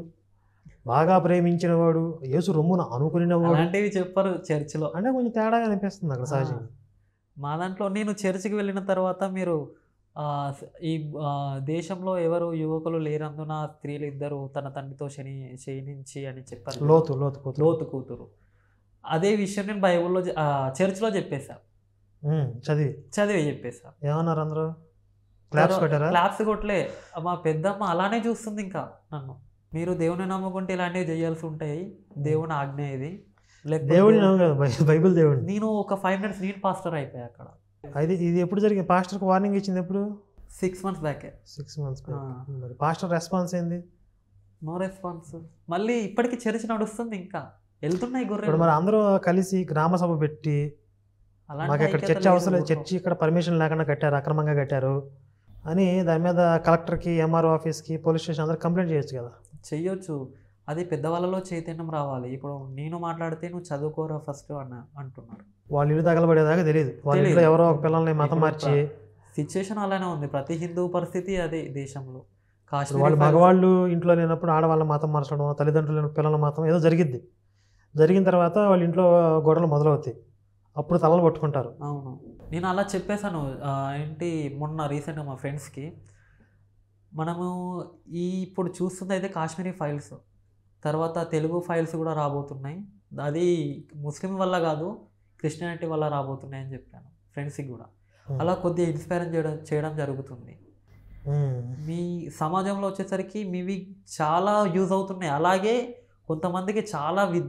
బాగా ప్రేమించిన వాడు యేసు రొమ్మున వాడు అంటే చెప్పారు చర్చిలో అంటే కొంచెం తేడాగా అనిపిస్తుంది అక్కడ సహజంగా మా దాంట్లో నేను చర్చికి వెళ్ళిన తర్వాత మీరు ఈ దేశంలో ఎవరు యువకులు లేనందున స్త్రీలు ఇద్దరు తన తండ్రితో శని క్షీణించి అని చెప్పారు లోతు లోతు కూతురు లోతు కూతురు అదే విషయం నేను బైబుల్లో చర్చ్లో చెప్పేశా చదివి చదివి చెప్పేశా ఏమన్నారు అందరూ క్లాప్స్ కొట్టారా క్లాప్స్ కొట్టలే మా పెద్దమ్మ అలానే చూస్తుంది ఇంకా నన్ను మీరు దేవుని నమ్ముకుంటే ఇలాంటివి చేయాల్సి ఉంటాయి దేవుని ఆజ్ఞ ఇది దేవుడిని బైబిల్ దేవుడు నేను ఒక ఫైవ్ మినిట్స్ నీట్ పాస్టర్ అయిపోయా అక్కడ అయితే ఇది ఎప్పుడు జరిగింది పాస్టర్కి వార్నింగ్ ఇచ్చింది ఎప్పుడు six months back six months మరి పాస్టర్ రెస్పాన్స్ ఏంది నో రెస్పాన్స్ మళ్ళీ ఇప్పటికి చర్చ నడుస్తుంది ఇంకా వెళ్తున్నాయి గుర్రెడు మరి అందరూ కలిసి గ్రామ సభ పెట్టి మాకు ఇక్కడ చర్చి అవసరం లేదు చర్చి ఇక్కడ పర్మిషన్ లేకుండా కట్టారు అక్రమంగా కట్టారు అని దాని మీద కలెక్టర్కి ఎంఆర్ఓ ఆఫీస్కి పోలీస్ స్టేషన్ అందరూ కంప్లైంట్ చేయొచ్చు కదా చెయ్యొచ్చు అది పెద్దవాళ్ళలో చైతన్యం రావాలి ఇప్పుడు నేను మాట్లాడితే నువ్వు చదువుకోరా ఫస్ట్ అన్న అంటున్నారు వాళ్ళు ఇల్లు తగలబడేదాకా తెలియదు వాళ్ళు ఎవరో ఒక పిల్లల్ని మతం మార్చి సిచ్యువేషన్ అలానే ఉంది ప్రతి హిందూ పరిస్థితి అదే దేశంలో కాశ్మీర్ వాళ్ళు మగవాళ్ళు ఇంట్లో లేనప్పుడు ఆడవాళ్ళ మతం మార్చడం తల్లిదండ్రులు పిల్లల మతం ఏదో జరిగింది జరిగిన తర్వాత వాళ్ళ ఇంట్లో గొడవలు మొదలవుతాయి అప్పుడు తలలు పట్టుకుంటారు అవును నేను అలా చెప్పేశాను ఏంటి మొన్న రీసెంట్గా మా ఫ్రెండ్స్కి మనము ఈ ఇప్పుడు చూస్తుంది అయితే కాశ్మీరీ ఫైల్స్ తర్వాత తెలుగు ఫైల్స్ కూడా రాబోతున్నాయి అది ముస్లిం వల్ల కాదు క్రిస్టియానిటీ వల్ల రాబోతున్నాయి అని చెప్పాను ఫ్రెండ్స్కి కూడా అలా కొద్దిగా ఇన్స్పైర్ చేయడం చేయడం జరుగుతుంది మీ సమాజంలో వచ్చేసరికి మీవి చాలా యూజ్ అవుతున్నాయి అలాగే కొంతమందికి చాలా వి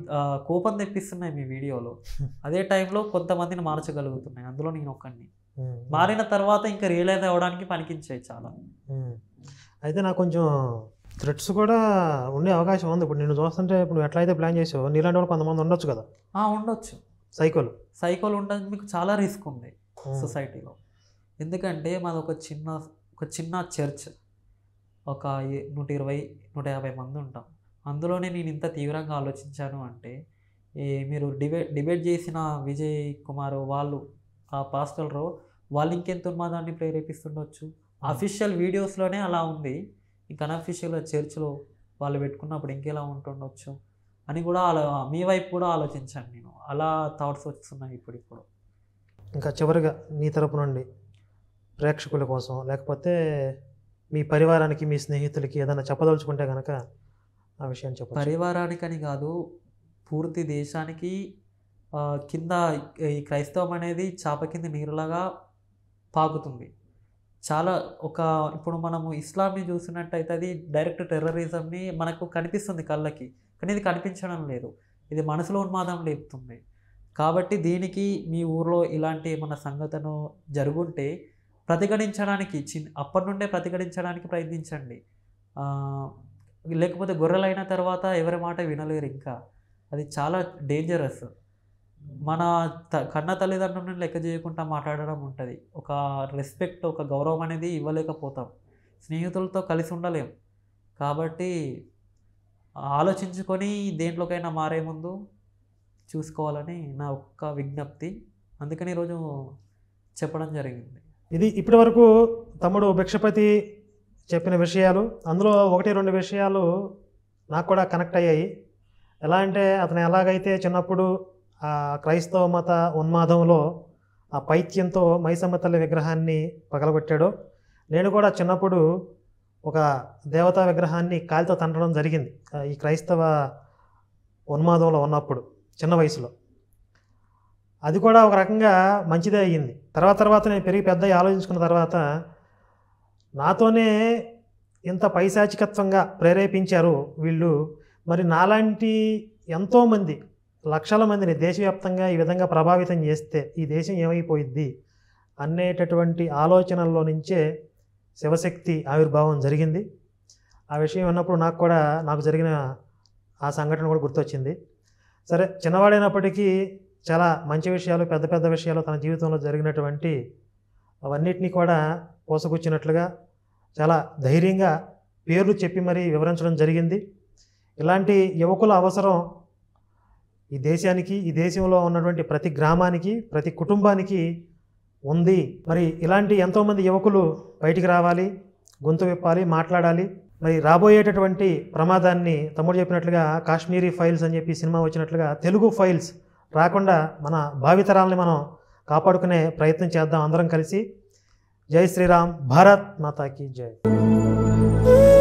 కోపం తెప్పిస్తున్నాయి మీ వీడియోలో అదే టైంలో కొంతమందిని మార్చగలుగుతున్నాయి అందులో నేను ఒక్కడిని మారిన తర్వాత ఇంకా రియలైజ్ అవ్వడానికి పనికించాయి చాలా అయితే నాకు కొంచెం థ్రెట్స్ కూడా ఉండే అవకాశం ఉంది ఇప్పుడు నేను చూస్తుంటే ఇప్పుడు ఎట్లయితే ప్లాన్ చేసావు నీలాంటి వాళ్ళు కొంతమంది ఉండొచ్చు కదా ఉండొచ్చు సైకోల్ సైకోల్ ఉండడం మీకు చాలా రిస్క్ ఉంది సొసైటీలో hmm. ఎందుకంటే మాది ఒక చిన్న ఒక చిన్న చర్చ్ ఒక నూట ఇరవై నూట యాభై మంది ఉంటాం అందులోనే నేను ఇంత తీవ్రంగా ఆలోచించాను అంటే ఈ మీరు డిబేట్ డిబేట్ చేసిన విజయ్ కుమార్ వాళ్ళు ఆ రో వాళ్ళు ఇంకెంత ఉన్మాదాన్ని ప్రేరేపిస్తుండొచ్చు అఫీషియల్ hmm. వీడియోస్లోనే అలా ఉంది ఇంకా అనఫిషియల్ చర్చ్లో వాళ్ళు పెట్టుకున్నప్పుడు ఇంకెలా ఉంటుండొచ్చు అని కూడా అలా మీ వైపు కూడా ఆలోచించాను నేను అలా థాట్స్ వస్తున్నాయి ఇప్పుడు ఇప్పుడు ఇంకా చివరిగా మీ తరపు నుండి ప్రేక్షకుల కోసం లేకపోతే మీ పరివారానికి మీ స్నేహితులకి ఏదైనా చెప్పదలుచుకుంటే కనుక ఆ విషయం చెప్ప పరివారానికని కాదు పూర్తి దేశానికి కింద ఈ క్రైస్తవం అనేది చాప కింద నీరులాగా పాకుతుంది చాలా ఒక ఇప్పుడు మనము ఇస్లాంని చూసినట్టయితే అది డైరెక్ట్ టెర్రరిజంని మనకు కనిపిస్తుంది కళ్ళకి కానీ ఇది కనిపించడం లేదు ఇది మనసులో ఉన్మాదం లేపుతుంది కాబట్టి దీనికి మీ ఊర్లో ఇలాంటి ఏమైనా సంఘటన జరుగుంటే ప్రతిఘటించడానికి చిన్న అప్పటి నుండే ప్రతిఘటించడానికి ప్రయత్నించండి లేకపోతే గొర్రెలైన తర్వాత ఎవరి మాట వినలేరు ఇంకా అది చాలా డేంజరస్ మన త కన్న తల్లిదండ్రులను లెక్క చేయకుండా మాట్లాడడం ఉంటుంది ఒక రెస్పెక్ట్ ఒక గౌరవం అనేది ఇవ్వలేకపోతాం స్నేహితులతో కలిసి ఉండలేం కాబట్టి ఆలోచించుకొని దేంట్లోకైనా మారే ముందు చూసుకోవాలని నా ఒక్క విజ్ఞప్తి అందుకని ఈరోజు చెప్పడం జరిగింది ఇది ఇప్పటి వరకు తమ్ముడు భిక్షపతి చెప్పిన విషయాలు అందులో ఒకటి రెండు విషయాలు నాకు కూడా కనెక్ట్ అయ్యాయి ఎలా అంటే అతను ఎలాగైతే చిన్నప్పుడు క్రైస్తవ మత ఉన్మాదంలో ఆ పైత్యంతో మైసమ్మతల్లి తల్లి విగ్రహాన్ని పగలగొట్టాడు నేను కూడా చిన్నప్పుడు ఒక దేవతా విగ్రహాన్ని కాలితో తండడం జరిగింది ఈ క్రైస్తవ ఉన్మాదంలో ఉన్నప్పుడు చిన్న వయసులో అది కూడా ఒక రకంగా మంచిదే అయ్యింది తర్వాత తర్వాత నేను పెరిగి పెద్ద ఆలోచించుకున్న తర్వాత నాతోనే ఇంత పైశాచికత్వంగా ప్రేరేపించారు వీళ్ళు మరి నాలాంటి ఎంతోమంది లక్షల మందిని దేశవ్యాప్తంగా ఈ విధంగా ప్రభావితం చేస్తే ఈ దేశం ఏమైపోయింది అనేటటువంటి ఆలోచనల్లో నుంచే శివశక్తి ఆవిర్భావం జరిగింది ఆ విషయం ఉన్నప్పుడు నాకు కూడా నాకు జరిగిన ఆ సంఘటన కూడా గుర్తొచ్చింది సరే చిన్నవాడైనప్పటికీ చాలా మంచి విషయాలు పెద్ద పెద్ద విషయాలు తన జీవితంలో జరిగినటువంటి అవన్నిటినీ కూడా పోసగుచ్చినట్లుగా చాలా ధైర్యంగా పేర్లు చెప్పి మరీ వివరించడం జరిగింది ఇలాంటి యువకుల అవసరం ఈ దేశానికి ఈ దేశంలో ఉన్నటువంటి ప్రతి గ్రామానికి ప్రతి కుటుంబానికి ఉంది మరి ఇలాంటి ఎంతోమంది యువకులు బయటికి రావాలి గొంతు విప్పాలి మాట్లాడాలి మరి రాబోయేటటువంటి ప్రమాదాన్ని తమ్ముడు చెప్పినట్లుగా కాశ్మీరీ ఫైల్స్ అని చెప్పి సినిమా వచ్చినట్లుగా తెలుగు ఫైల్స్ రాకుండా మన భావితరాలని మనం కాపాడుకునే ప్రయత్నం చేద్దాం అందరం కలిసి జై శ్రీరామ్ భారత్ మాతాకి జై